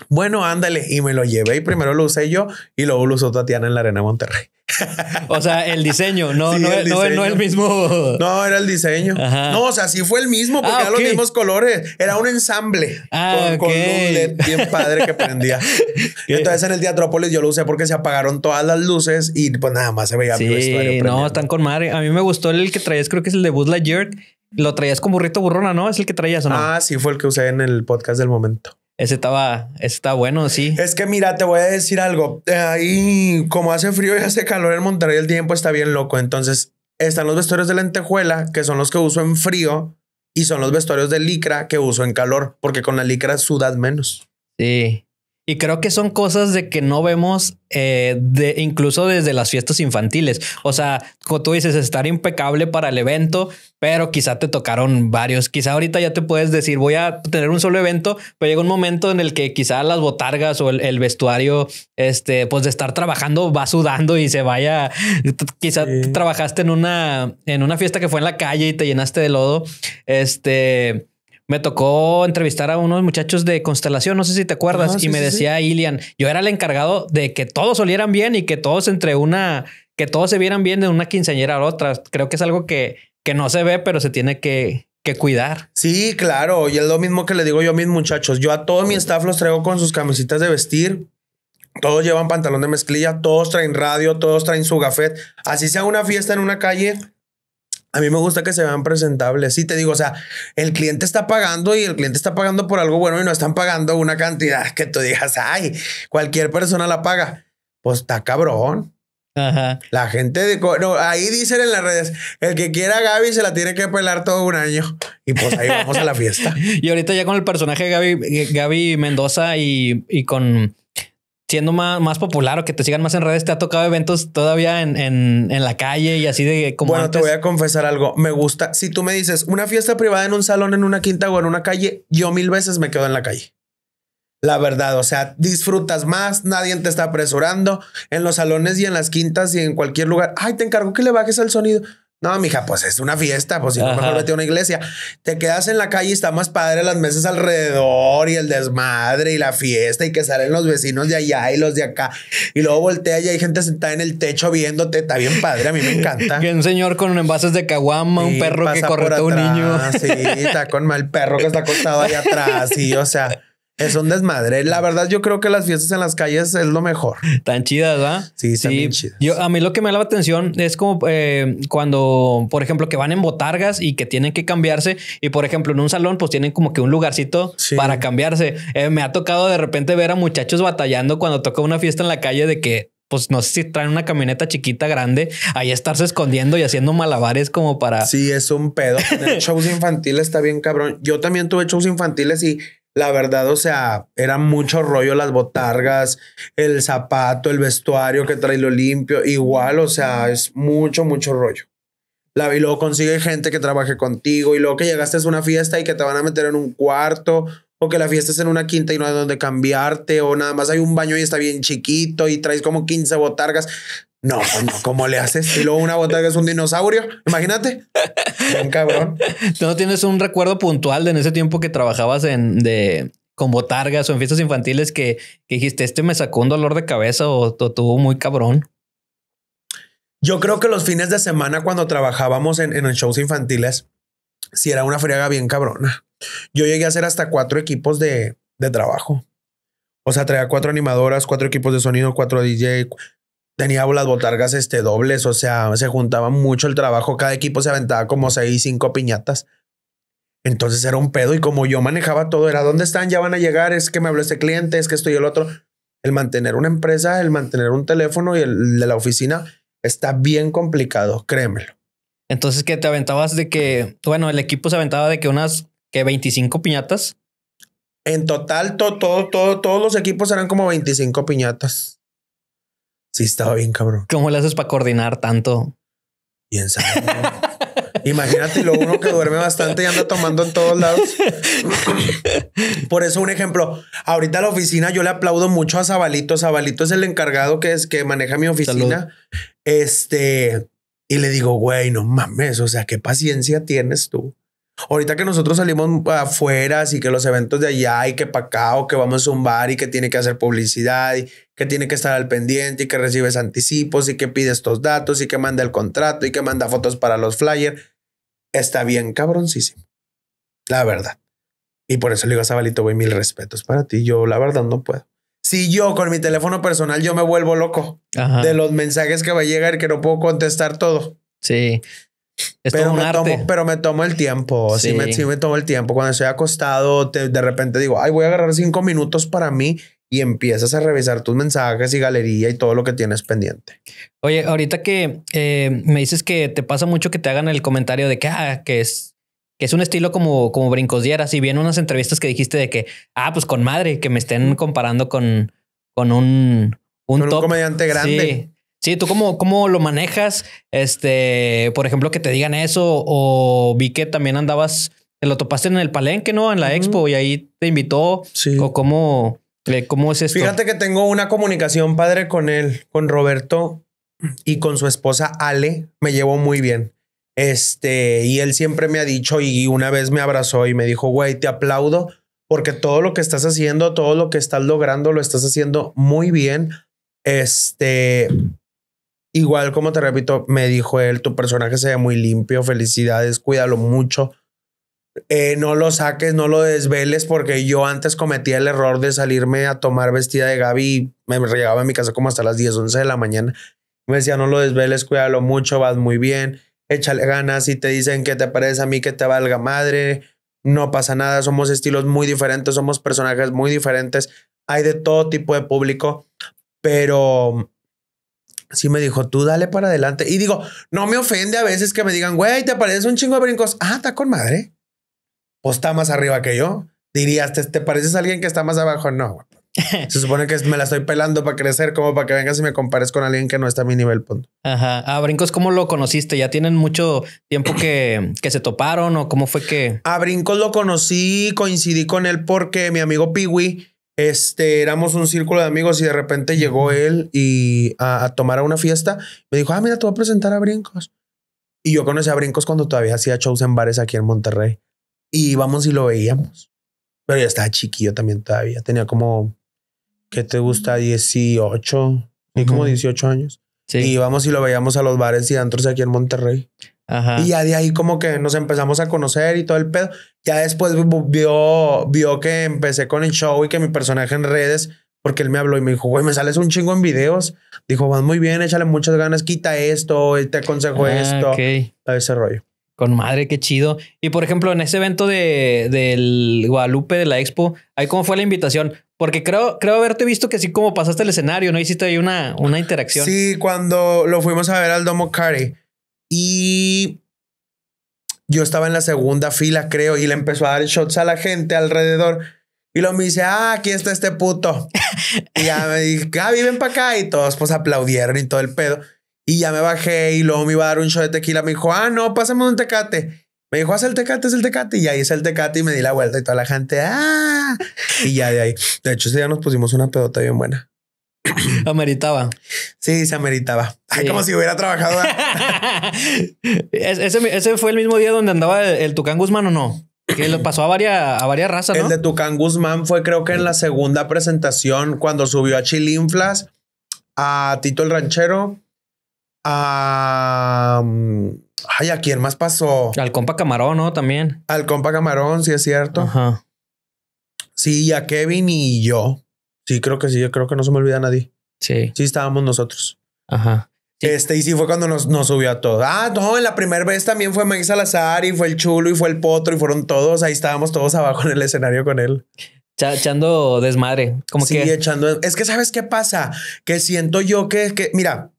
Bueno, ándale. Y me lo llevé y primero lo usé yo y luego lo usó Tatiana en la Arena Monterrey. *laughs* o sea, el diseño, no, no, el el mismo. No, era el diseño. No, o sea, sí fue el mismo, porque ah, eran los mismos colores. Era un ensamble ah, con, un LED bien padre que prendía. *laughs* Y Entonces en el Teatrópolis yo lo usé porque se apagaron todas las luces y pues nada más se veía sí, mi No, están con madre. A mí me gustó el que traías, creo que es el de Buzz Lightyear. Lo traías con burrito burrona, ¿no? Es el que traías, ¿o ¿no? Ah, sí, fue el que usé en el podcast del momento. Ese estaba, está bueno, sí. Es que mira, te voy a decir algo. Ahí, como hace frío y hace calor en Monterrey, el tiempo está bien loco. Entonces, están los vestuarios de lentejuela, que son los que uso en frío, y son los vestuarios de licra que uso en calor, porque con la licra sudas menos. Sí. Y creo que son cosas de que no vemos eh, de, incluso desde las fiestas infantiles. O sea, como tú dices, estar impecable para el evento, pero quizá te tocaron varios. Quizá ahorita ya te puedes decir, voy a tener un solo evento, pero llega un momento en el que quizá las botargas o el, vestuario, este, pues de estar trabajando va sudando y se vaya. Quizá trabajaste en una, en una fiesta que fue en la calle y te llenaste de lodo. Este me tocó entrevistar a unos muchachos de Constelación, no sé si te acuerdas, ah, y me decía Ilian, yo era el encargado de que todos olieran bien y que todos entre una, que todos se vieran bien de una quinceañera a otra. Creo que es algo que, que no se ve, pero se tiene que, que cuidar. Sí, claro, y es lo mismo que le digo yo a mis muchachos, yo a todo mi staff los traigo con sus camisetas de vestir, todos llevan pantalón de mezclilla, todos traen radio, todos traen su gafet. Así sea una fiesta en una calle, a mí me gusta que se vean presentables. Sí, te digo, o sea, el cliente está pagando y el cliente está pagando por algo bueno y no están pagando una cantidad que tú digas, ay, cualquier persona la paga. Pues está cabrón. Ajá. La gente de. No, ahí dicen en las redes: el que quiera a Gaby se la tiene que pelar todo un año. Y pues ahí vamos a la fiesta. *laughs* Y ahorita ya con el personaje de Gaby, eh, Mendoza y, y con siendo más, popular o que te sigan más en redes, ¿te ha tocado eventos todavía en, en, la calle y así de como Bueno, te voy a confesar algo. Me gusta. Si tú me dices una fiesta privada en un salón, en una quinta o en una calle, yo mil veces me quedo en la calle. La verdad, o sea, disfrutas más, nadie te está apresurando en los salones y en las quintas y en cualquier lugar. Ay, te encargo que le bajes el sonido. No, mija, pues es una fiesta, pues si no, mejor vete a una iglesia. Te quedas en la calle y está más padre las mesas alrededor y el desmadre y la fiesta y que salen los vecinos de allá y los de acá. Y luego voltea y hay gente sentada en el techo viéndote. Está bien padre, a mí me encanta. *laughs* que un señor con envases de caguama, un perro que corre a un niño. sí, está con mal perro que está acostado ahí atrás. Y o sea, es un desmadre. La verdad, yo creo que las fiestas en las calles es lo mejor. Tan chidas, ¿verdad? Sí, sí. chidas. Yo, a mí lo que me llama la atención es como eh, cuando, por ejemplo, que van en botargas y que tienen que cambiarse. Y por ejemplo, en un salón, pues tienen como que un lugarcito para cambiarse. Eh, me ha tocado de repente ver a muchachos batallando cuando toca una fiesta en la calle de que pues no sé si traen una camioneta chiquita, grande, ahí estarse escondiendo y haciendo malabares como para. Sí, es un pedo. *laughs* shows infantiles está bien cabrón. Yo también tuve shows infantiles y la verdad, o sea, era mucho rollo las botargas, el zapato, el vestuario que trae lo limpio, igual, o sea, es mucho, mucho rollo. La, y luego consigue gente que trabaje contigo y luego que llegaste a una fiesta y que te van a meter en un cuarto o que la fiesta es en una quinta y no hay donde cambiarte o nada más hay un baño y está bien chiquito y traes como 15 botargas. No, pues no, ¿cómo le haces? Y luego una botarga es un dinosaurio. Imagínate. Un cabrón. ¿Tú no tienes un recuerdo puntual de en ese tiempo que trabajabas en de con botargas o en fiestas infantiles que, dijiste, este me sacó un dolor de cabeza o, tuvo muy cabrón? Yo creo que los fines de semana cuando trabajábamos en, shows infantiles, si sí era una friega bien cabrona. Yo llegué a hacer hasta cuatro equipos de, de trabajo. O sea, traía cuatro animadoras, cuatro equipos de sonido, cuatro DJ, tenía las botargas este, dobles, o sea, se juntaba mucho el trabajo, cada equipo se aventaba como seis, cinco piñatas. Entonces era un pedo y como yo manejaba todo, era dónde están, ya van a llegar, es que me habló este cliente, es que estoy el otro. El mantener una empresa, el mantener un teléfono y el de la oficina está bien complicado, créemelo. Entonces que te aventabas de que, bueno, el equipo se aventaba de que unas que 25 piñatas. En total, todo, todo, todos los equipos eran como 25 piñatas. Sí, estaba bien, cabrón. ¿Cómo le haces para coordinar tanto? Piensa. Imagínate lo uno que duerme bastante y anda tomando en todos lados. Por eso, un ejemplo, ahorita la oficina yo le aplaudo mucho a Zabalito. Zabalito es el encargado que es que maneja mi oficina. Este, y le digo, güey, no mames, o sea, qué paciencia tienes tú. Ahorita que nosotros salimos afuera, y que los eventos de allá y que para acá o que vamos a un bar y que tiene que hacer publicidad y que tiene que estar al pendiente y que recibes anticipos y que pide estos datos y que manda el contrato y que manda fotos para los flyers, está bien cabroncísimo. La verdad. Y por eso le digo a Sabalito, voy mil respetos para ti. Yo la verdad no puedo. Si yo con mi teléfono personal yo me vuelvo loco de los mensajes que va a llegar que no puedo contestar todo. Sí pero, un me Tomo, pero me tomo el tiempo, sí, me, tomo el tiempo. Cuando estoy acostado, de repente digo, ay, voy a agarrar cinco minutos para mí y empiezas a revisar tus mensajes y galería y todo lo que tienes pendiente. Oye, ahorita que eh, me dices que te pasa mucho que te hagan el comentario de que, ah, que es que es un estilo como, como brincos dieras. Y bien unas entrevistas que dijiste de que, ah, pues con madre, que me estén comparando con, con un, un, top. comediante grande. Sí, ¿tú cómo, lo manejas? Este, por ejemplo, que te digan eso o vi que también andabas, te lo topaste en el palenque, ¿no? En la expo y ahí te invitó. Sí. O cómo, eh, cómo es esto? Fíjate que tengo una comunicación padre con él, con Roberto y con su esposa Ale. Me llevo muy bien. Este, y él siempre me ha dicho y una vez me abrazó y me dijo, güey, te aplaudo porque todo lo que estás haciendo, todo lo que estás logrando, lo estás haciendo muy bien. Este, Igual, como te repito, me dijo él, tu personaje se ve muy limpio, felicidades, cuídalo mucho. Eh, no lo saques, no lo desveles, porque yo antes cometí el error de salirme a tomar vestida de Gaby me llegaba a mi casa como hasta las 10, 11 de la mañana. Me decía, no lo desveles, cuídalo mucho, vas muy bien, échale ganas. Y te dicen que te parece a mí que te valga madre, no pasa nada, somos estilos muy diferentes, somos personajes muy diferentes, hay de todo tipo de público, pero sí me dijo, tú dale para adelante. Y digo, no me ofende a veces que me digan, güey, te pareces un chingo de brincos. Ah, está con madre. O pues está más arriba que yo. Dirías, ¿te, pareces a alguien que está más abajo? No, *laughs* Se supone que me la estoy pelando para crecer, como para que vengas y me compares con alguien que no está a mi nivel, punto. Ajá. A ah, Brincos, ¿cómo lo conociste? ¿Ya tienen mucho tiempo que, que se toparon o cómo fue que...? A Brincos lo conocí, coincidí con él porque mi amigo Piwi este, éramos un círculo de amigos y de repente llegó él y a, tomar a una fiesta. Me dijo, ah, mira, te voy a presentar a Brincos. Y yo conocí a Brincos cuando todavía hacía shows en bares aquí en Monterrey. Y íbamos y lo veíamos. Pero ya estaba chiquillo también todavía. Tenía como, ¿qué te gusta? 18, y como 18 años. Sí. Y íbamos y lo veíamos a los bares y antros aquí en Monterrey. Y ya de ahí como que nos empezamos a conocer y todo el pedo. Ya después vio, vio que empecé con el show y que mi personaje en redes, porque él me habló y me dijo, güey, me sales un chingo en videos. Dijo, vas muy bien, échale muchas ganas, quita esto, él te aconsejo ah, esto. a ese rollo. Con madre, qué chido. Y por ejemplo, en ese evento de, del Guadalupe de la Expo, ahí cómo fue la invitación. Porque creo, creo haberte visto que así como pasaste el escenario, ¿no? Hiciste ahí una, una interacción. Sí, cuando lo fuimos a ver al Domo Cari y yo estaba en la segunda fila, creo, y le empezó a dar shots a la gente alrededor. Y luego me dice, ah, aquí está este puto. y ya me dije, ah, viven para acá. Y todos pues aplaudieron y todo el pedo. Y ya me bajé y luego me iba a dar un shot de tequila. Me dijo, ah, no, pásame un tecate. Me dijo, haz el tecate, es el tecate. Y ahí es el tecate y me di la vuelta y toda la gente, ah. Y ya de ahí. De hecho, ese día nos pusimos una pedota bien buena. *coughs* Ameritaba. Sí, se ameritaba. como si hubiera trabajado. *laughs* ese, fue el mismo día donde andaba el, Tucán Guzmán o no? Que lo pasó a varias, a varias razas. El de Tucán Guzmán fue, creo que en la segunda presentación, cuando subió a Chilinflas, a Tito el Ranchero, a. Mm, ay, ¿a quién más pasó? Al compa Camarón, ¿no? También. Al compa Camarón, sí es cierto. Sí, a Kevin y yo. Sí, creo que sí, yo creo que no se me olvida nadie. Sí. Sí, estábamos nosotros. Ajá. Este, y sí fue cuando nos, nos subió a todos. Ah, no, en la primera vez también fue Mike Salazar y fue el Chulo y fue el Potro y fueron todos. Ahí estábamos todos abajo en el escenario con él. echando desmadre. Como sí, que... echando. Es que sabes qué pasa? Que siento yo que, que, mira,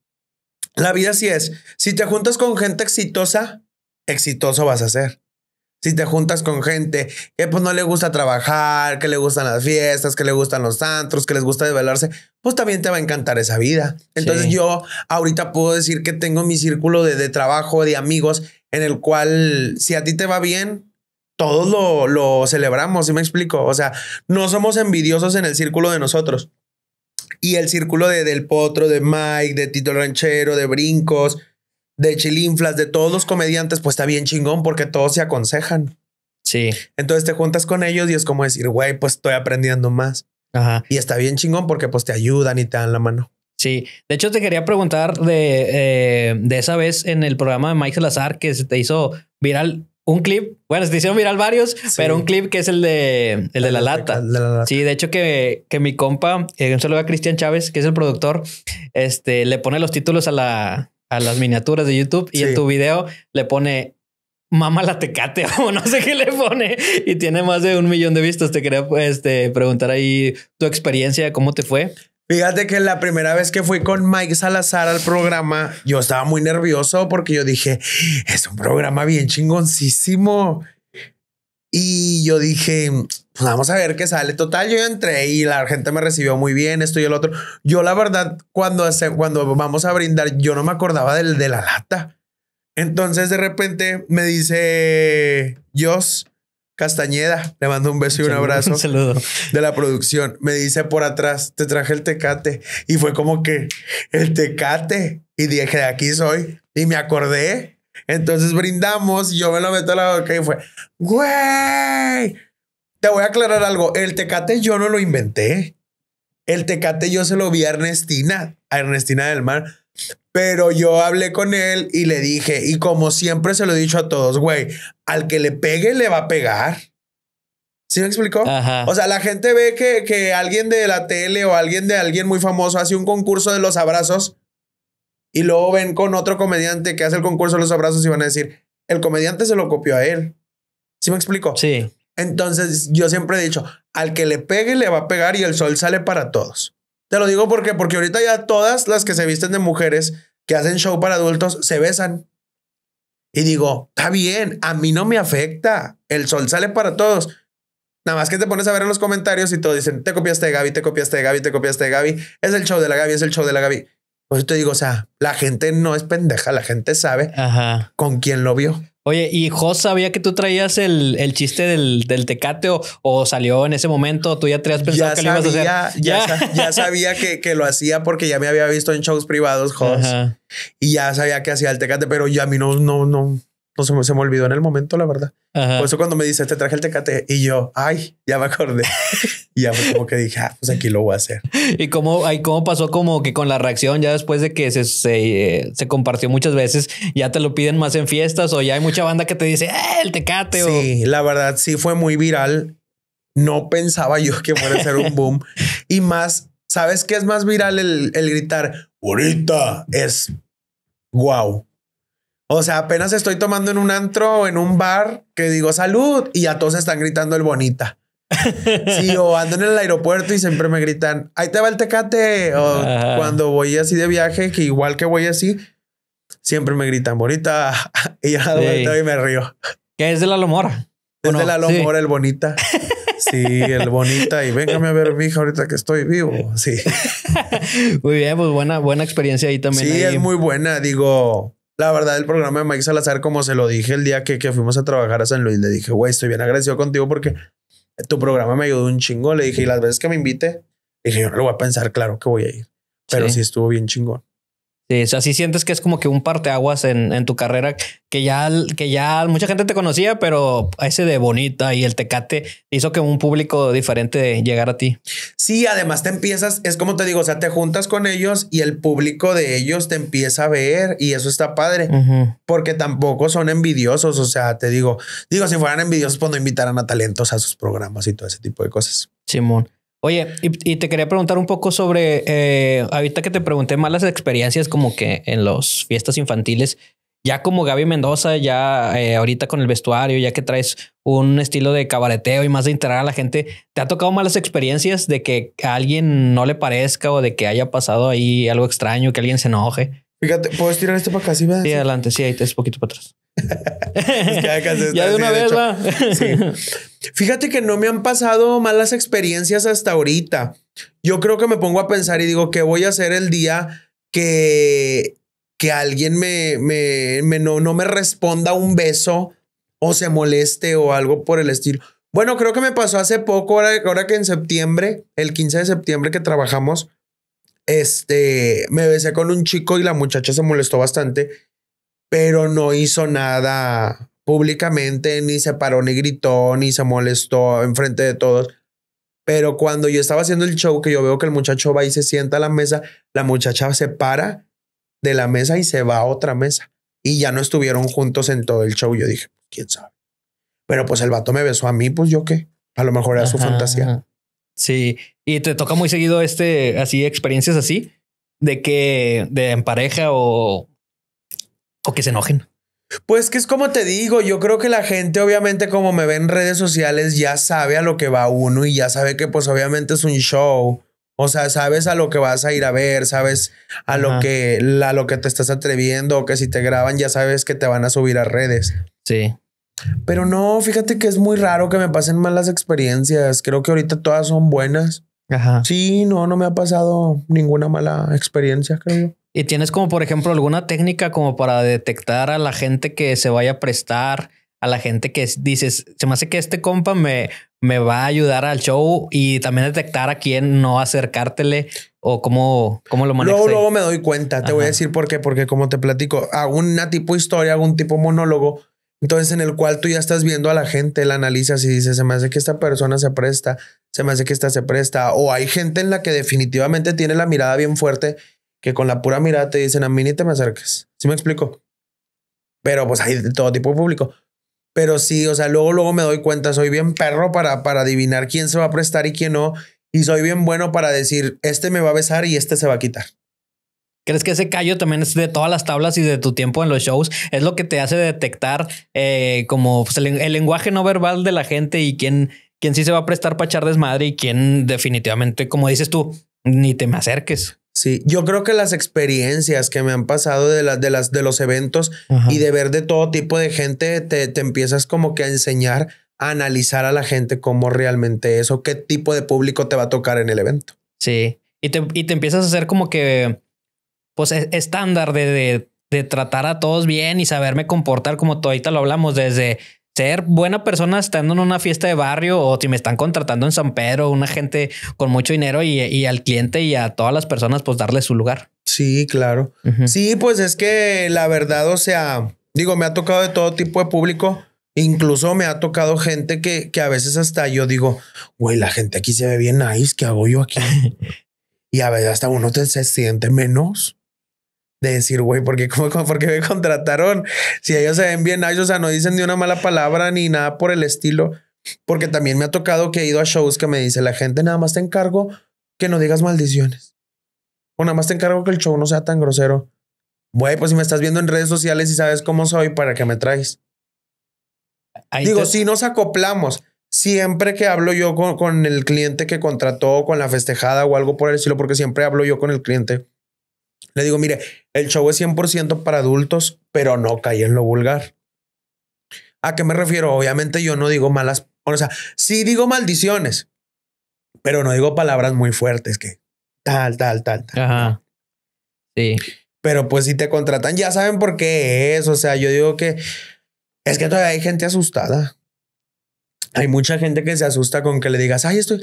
la vida así es. Si te juntas con gente exitosa, exitoso vas a ser. Si te juntas con gente que pues no le gusta trabajar, que le gustan las fiestas, que le gustan los antros, que les gusta desvelarse, pues también te va a encantar esa vida. Entonces yo ahorita puedo decir que tengo mi círculo de, trabajo, de amigos, en el cual si a ti te va bien, todos lo, lo celebramos, ¿sí me explico? O sea, no somos envidiosos en el círculo de nosotros. Y el círculo de Del Potro, de Mike, de Tito Ranchero, de Brincos, de Chilinflas, de todos los comediantes, pues está bien chingón porque todos se aconsejan. Sí. Entonces te juntas con ellos y es como decir, güey, pues estoy aprendiendo más. Ajá. Y está bien chingón porque pues te ayudan y te dan la mano. Sí, de hecho te quería preguntar de, eh, de esa vez en el programa de Mike Salazar que se te hizo viral un clip, bueno, se te hicieron viral varios, pero un clip que es el de, el de la, lata. Sí, de hecho que, que mi compa, se eh, un saludo a Cristian Chávez, que es el productor, este, le pone los títulos a la, a las miniaturas de YouTube y en tu video le pone mamá la tecate *laughs* o no sé qué le pone y tiene más de un millón de vistas. Te quería este, preguntar ahí tu experiencia, cómo te fue. Fíjate que la primera vez que fui con Mike Salazar al programa, yo estaba muy nervioso porque yo dije, es un programa bien chingoncísimo. Y yo dije, vamos a ver qué sale. Total, yo entré y la gente me recibió muy bien, esto y el otro. Yo, la verdad, cuando, cuando vamos a brindar, yo no me acordaba del de la lata. Entonces, de repente, me dice Jos Castañeda, le mando un beso y un, abrazo. *laughs* Un saludo. De la producción. Me dice por atrás, te traje el tecate. Y fue como que el tecate. Y dije, de aquí soy. Y me acordé. Entonces brindamos, y yo me lo meto a la boca y fue, güey, te voy a aclarar algo. El tecate yo no lo inventé. El tecate yo se lo vi a Ernestina, a Ernestina del Mar. Pero yo hablé con él y le dije, y como siempre se lo he dicho a todos, güey, al que le pegue le va a pegar. ¿Sí me explicó? O sea, la gente ve que, que alguien de la tele o alguien de alguien muy famoso hace un concurso de los abrazos y luego ven con otro comediante que hace el concurso de los abrazos y van a decir, el comediante se lo copió a él. ¿Sí me explico? Sí. Entonces, yo siempre he dicho, al que le pegue le va a pegar y el sol sale para todos. Te lo digo porque porque ahorita ya todas las que se visten de mujeres que hacen show para adultos se besan. Y digo, está bien, a mí no me afecta. El sol sale para todos. Nada más que te pones a ver en los comentarios y todos dicen, te copiaste de Gaby, te copiaste de Gaby, te copiaste de Gaby. Es el show de la Gaby, es el show de la Gaby. Pues te digo, o sea, la gente no es pendeja, la gente sabe con quién lo vio. Oye, ¿y Jos sabía que tú traías el, chiste del, del tecate o, salió en ese momento? ¿Tú ya te habías pensado que lo ibas a hacer? Ya, *laughs* sabía que, que, lo hacía porque ya me había visto en shows privados, Jos. Y ya sabía que hacía el tecate, pero ya a mí no, no, no, no pues, se me, olvidó en el momento, la verdad. Por eso cuando me dice, te traje el tecate, y yo, ay, ya me acordé. *laughs* y ya me como que dije, ah, pues aquí lo voy a hacer. ¿Y cómo, cómo pasó como que con la reacción ya después de que se, se, compartió muchas veces, ya te lo piden más en fiestas o ya hay mucha banda que te dice, eh, el tecate? Sí, la verdad sí fue muy viral. No pensaba yo que fuera a ser un boom. *laughs* y más, ¿sabes qué es más viral el, el gritar? Ahorita es wow. O sea, apenas estoy tomando en un antro o en un bar que digo salud y a todos están gritando el bonita. Sí, o ando en el aeropuerto y siempre me gritan, ahí te va el tecate. O cuando voy así de viaje, que igual que voy así, siempre me gritan bonita *laughs* y yo y me río. Que es de la Lomora. Es de la Lomora, el bonita. Sí, el bonita. Y véngame a ver, mija, ahorita que estoy vivo. Sí. *laughs* Muy bien, pues buena, buena experiencia ahí también. Sí, es muy buena. Digo, la verdad, el programa de Mike Salazar, como se lo dije el día que, que fuimos a trabajar a San Luis, le dije, güey, estoy bien agradecido contigo porque tu programa me ayudó un chingón Le dije, y las veces que me invite, dije, yo no lo voy a pensar, claro que voy a ir. Pero sí estuvo bien chingón. Sí, o sea, si sientes que es como que un parteaguas en, en tu carrera que ya, que ya mucha gente te conocía, pero ese de Bonita y el Tecate hizo que un público diferente llegara a ti. Sí, además te empiezas, es como te digo, o sea, te juntas con ellos y el público de ellos te empieza a ver y eso está padre, porque tampoco son envidiosos, o sea, te digo, digo, si fueran envidiosos, pues no invitaran a talentos a sus programas y todo ese tipo de cosas. Simón. Oye, y, te quería preguntar un poco sobre, eh, ahorita que te pregunté malas experiencias como que en las fiestas infantiles, ya como Gaby Mendoza, ya eh, ahorita con el vestuario, ya que traes un estilo de cabareteo y más de integrar a la gente, ¿te ha tocado malas experiencias de que a alguien no le parezca o de que haya pasado ahí algo extraño, que alguien se enoje? Fíjate, ¿puedes tirar esto para acá? Sí, sí. adelante, sí, ahí te es poquito para atrás. *laughs* *laughs* ya de una vez sí. *laughs* Fíjate que no me han pasado malas experiencias hasta ahorita. Yo creo que me pongo a pensar y digo, ¿qué voy a hacer el día que, que alguien me, me, no, me responda un beso o se moleste o algo por el estilo? Bueno, creo que me pasó hace poco, ahora, ahora que en septiembre, el 15 de septiembre que trabajamos, este, me besé con un chico y la muchacha se molestó bastante, pero no hizo nada públicamente, ni se paró, ni gritó, ni se molestó enfrente de todos. Pero cuando yo estaba haciendo el show, que yo veo que el muchacho va y se sienta a la mesa, la muchacha se para de la mesa y se va a otra mesa. Y ya no estuvieron juntos en todo el show. Yo dije, quién sabe. Pero pues el vato me besó a mí, pues yo qué. A lo mejor era su fantasía. Sí. Y te toca muy seguido este, así, experiencias así, de que, de en pareja o, o que se enojen. Pues que es como te digo, yo creo que la gente obviamente como me ve en redes sociales ya sabe a lo que va uno y ya sabe que pues obviamente es un show. O sea, sabes a lo que vas a ir a ver, sabes a lo que a lo que te estás atreviendo, que si te graban ya sabes que te van a subir a redes. Sí. Pero no, fíjate que es muy raro que me pasen malas experiencias. Creo que ahorita todas son buenas. Ajá. Sí, no, no me ha pasado ninguna mala experiencia, creo. ¿Y tienes como, por ejemplo, alguna técnica como para detectar a la gente que se vaya a prestar, a la gente que dices, se me hace que este compa me, me va a ayudar al show y también detectar a quién no acercártele o cómo, cómo lo manejas? Luego, me doy cuenta, te voy a decir por qué, porque como te platico, hago una tipo historia, algún un tipo monólogo, entonces en el cual tú ya estás viendo a la gente, la analizas y dices, se me hace que esta persona se presta, se me hace que esta se presta, o hay gente en la que definitivamente tiene la mirada bien fuerte que con la pura mirada te dicen a mí ni te me acerques. ¿Sí me explico? Pero pues hay de todo tipo de público. Pero sí, o sea, luego, luego me doy cuenta, soy bien perro para, para adivinar quién se va a prestar y quién no. Y soy bien bueno para decir, este me va a besar y este se va a quitar. ¿Crees que ese callo también es de todas las tablas y de tu tiempo en los shows? Es lo que te hace detectar eh, como pues, el, lenguaje no verbal de la gente y quién, quién sí se va a prestar para echar desmadre y quién definitivamente, como dices tú, ni te me acerques. Sí, yo creo que las experiencias que me han pasado de, de, las, de los eventos y de ver de todo tipo de gente, te, empiezas como que a enseñar a analizar a la gente cómo realmente es o qué tipo de público te va a tocar en el evento. Sí, y te, y te empiezas a hacer como que, pues, e, estándar de, de, tratar a todos bien y saberme comportar como ahorita lo hablamos, desde ser buena persona estando en una fiesta de barrio o si me están contratando en San Pedro, una gente con mucho dinero y, al cliente y a todas las personas, pues darle su lugar. Sí, claro. Sí, pues es que la verdad, o sea, digo, me ha tocado de todo tipo de público. Incluso me ha tocado gente que, que a veces hasta yo digo, güey, la gente aquí se ve bien nice, ¿qué hago yo aquí? *laughs* y a veces hasta uno se siente menos de decir, güey, *laughs* ¿por qué, me contrataron? Si ellos se ven bien, ellos sea, no dicen ni una mala palabra ni nada por el estilo. Porque también me ha tocado que he ido a shows que me dice la gente, nada más te encargo que no digas maldiciones. O nada más te encargo que el show no sea tan grosero. Güey, pues si me estás viendo en redes sociales y sabes cómo soy, ¿para qué me traes? Digo, si nos acoplamos, siempre que hablo yo con el cliente que contrató, con la festejada o algo por el estilo, porque siempre hablo yo con el cliente le digo, mire, el show es 100% para adultos, pero no cae en lo vulgar. ¿A qué me refiero? Obviamente yo no digo malas, o sea, sí digo maldiciones, pero no digo palabras muy fuertes que tal, tal, tal, tal. Ajá. Sí. Pero pues si te contratan, ya saben por qué es. O sea, yo digo que es que todavía hay gente asustada. Hay mucha gente que se asusta con que le digas, ay, estoy,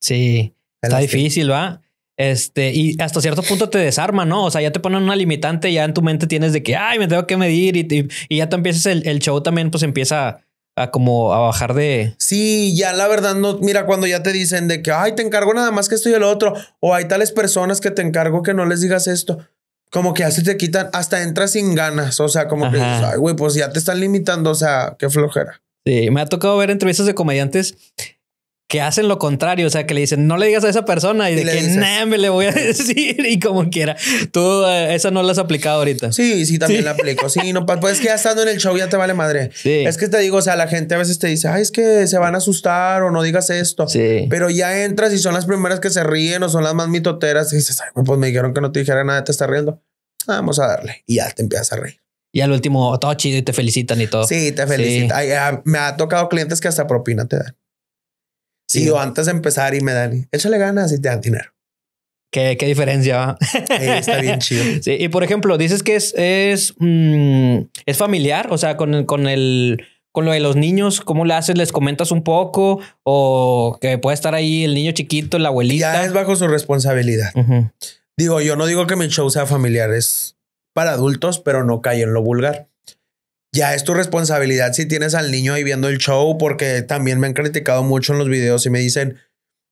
Sí. Está difícil, ¿va? Este, y hasta cierto punto te desarma, ¿no? O sea, ya te ponen una limitante, ya en tu mente tienes de que, ay, me tengo que medir y, y, ya te empiezas el, show también, pues empieza a, como a bajar de... Sí, ya la verdad, no, mira, cuando ya te dicen de que, ay, te encargo nada más que esto y el otro, o hay tales personas que te encargo que no les digas esto, como que así te quitan, hasta entras sin ganas, o sea, como que, ay, güey, pues ya te están limitando, o sea, qué flojera. Sí, me ha tocado ver entrevistas de comediantes que hacen lo contrario, o sea, que le dicen, no le digas a esa persona y, de que, no me le voy a *laughs* decir y como quiera. Tú eh, eso no lo has aplicado ahorita. Sí, sí, también lo la aplico. Sí, no, pues que ya estando en el show ya te vale madre. Es que te digo, o sea, la gente a veces te dice, ay, es que se van a asustar o no digas esto. Sí. Pero ya entras y son las primeras que se ríen o son las más mitoteras y dices, pues me dijeron que no te dijera nada, te está riendo. Ah, vamos a darle. Y ya te empiezas a reír. Y al último, todo chido y te felicitan y todo. Sí, te felicitan. me ha tocado clientes que hasta propina te dan. Sí, o antes de empezar y me dan, échale ganas y te dan dinero. Qué, diferencia. está bien chido. *laughs* Sí, y por ejemplo, dices que es, es, mm, familiar, o sea, con, con el con lo de los niños, ¿cómo le haces? ¿Les comentas un poco? ¿O que puede estar ahí el niño chiquito, la abuelita? Ya es bajo su responsabilidad. Digo, yo no digo que mi show sea familiar, es para adultos, pero no cae en lo vulgar ya es tu responsabilidad si tienes al niño ahí viendo el show, porque también me han criticado mucho en los videos y me dicen,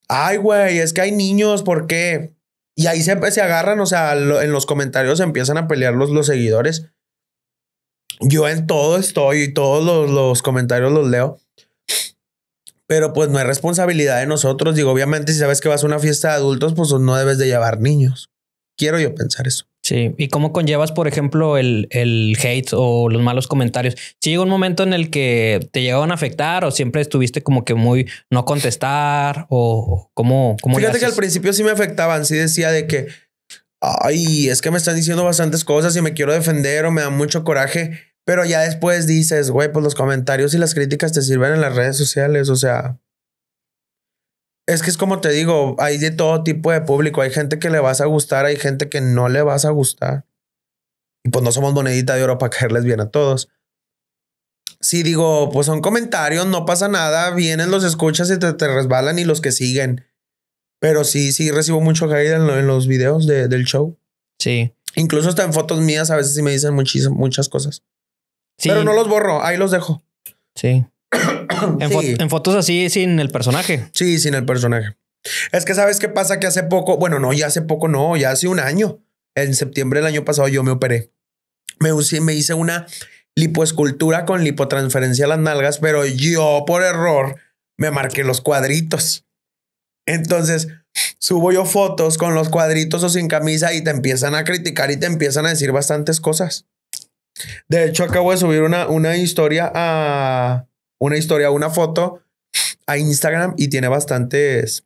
ay, güey, es que hay niños, ¿por qué? Y ahí se, se agarran, o sea, en los comentarios empiezan a pelear los, los seguidores. Yo en todo estoy y todos los, los comentarios los leo. Pero pues no es responsabilidad de nosotros. Digo, obviamente, si sabes que vas a una fiesta de adultos, pues no debes de llevar niños. Quiero yo pensar eso. Sí, ¿y cómo conllevas, por ejemplo, el, el hate o los malos comentarios? ¿Si llegó un momento en el que te llegaron a afectar o siempre estuviste como que muy no contestar o cómo... Fíjate que al principio sí me afectaban, sí decía de que, ay, es que me están diciendo bastantes cosas y me quiero defender o me da mucho coraje, pero ya después dices, güey, pues los comentarios y las críticas te sirven en las redes sociales, o sea, es que es como te digo, hay de todo tipo de público. Hay gente que le vas a gustar, hay gente que no le vas a gustar. Y pues no somos monedita de oro para *laughs* caerles bien a todos. Si digo, pues son comentarios, no pasa nada, vienen los escuchas y te, resbalan y los que siguen. Pero sí, sí recibo mucho caída en, los videos del show. Sí. Incluso están en fotos mías a veces sí me dicen muchísimas, muchas cosas. Sí. Pero no los borro, ahí los dejo. Sí. *coughs* en, fotos así sin el personaje. Sí, sin el personaje. Es que sabes qué pasa que hace poco, bueno, no, ya hace poco no, ya hace un año. En septiembre del año pasado yo me operé. Me, me hice una lipoescultura con lipotransferencia a las nalgas, pero yo por error me marqué los cuadritos. Entonces subo yo fotos con los cuadritos o sin camisa y te empiezan a criticar y te empiezan a decir bastantes cosas. De hecho, acabo de subir una, una historia a, una historia, una foto a Instagram y tiene bastantes,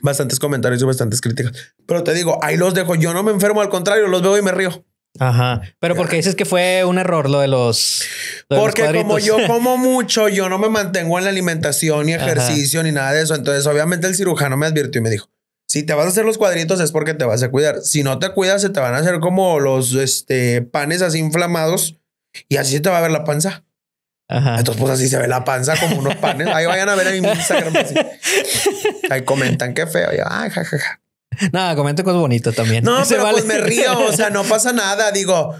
bastantes comentarios y bastantes críticas. Pero te digo, ahí los dejo. Yo no me enfermo, al contrario, los veo y me río. Ajá. Pero porque dices que fue un error lo de los. porque como yo *laughs* como mucho, yo no me mantengo en la alimentación ni ejercicio ni nada de eso. Entonces, obviamente, el cirujano me advirtió y me dijo: si te vas a hacer los cuadritos es porque te vas a cuidar. Si no te cuidas, se te van a hacer como los este, panes así inflamados y así se te va a ver la panza. Entonces, pues así se ve la panza como unos panes. Ahí vayan a ver en mi Instagram. Pues, Ahí comentan qué feo. Yo, ay, ah, jajaja. Ja, ja. No, comenten cosas bonitas también. No, pero pues me río. O sea, no pasa nada. Digo,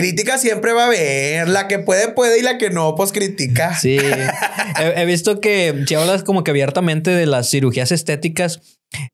crítica siempre va a haber. La que puede, puede y la que no, pues crítica. Sí. *laughs* he, visto que si hablas como que abiertamente de las cirugías estéticas,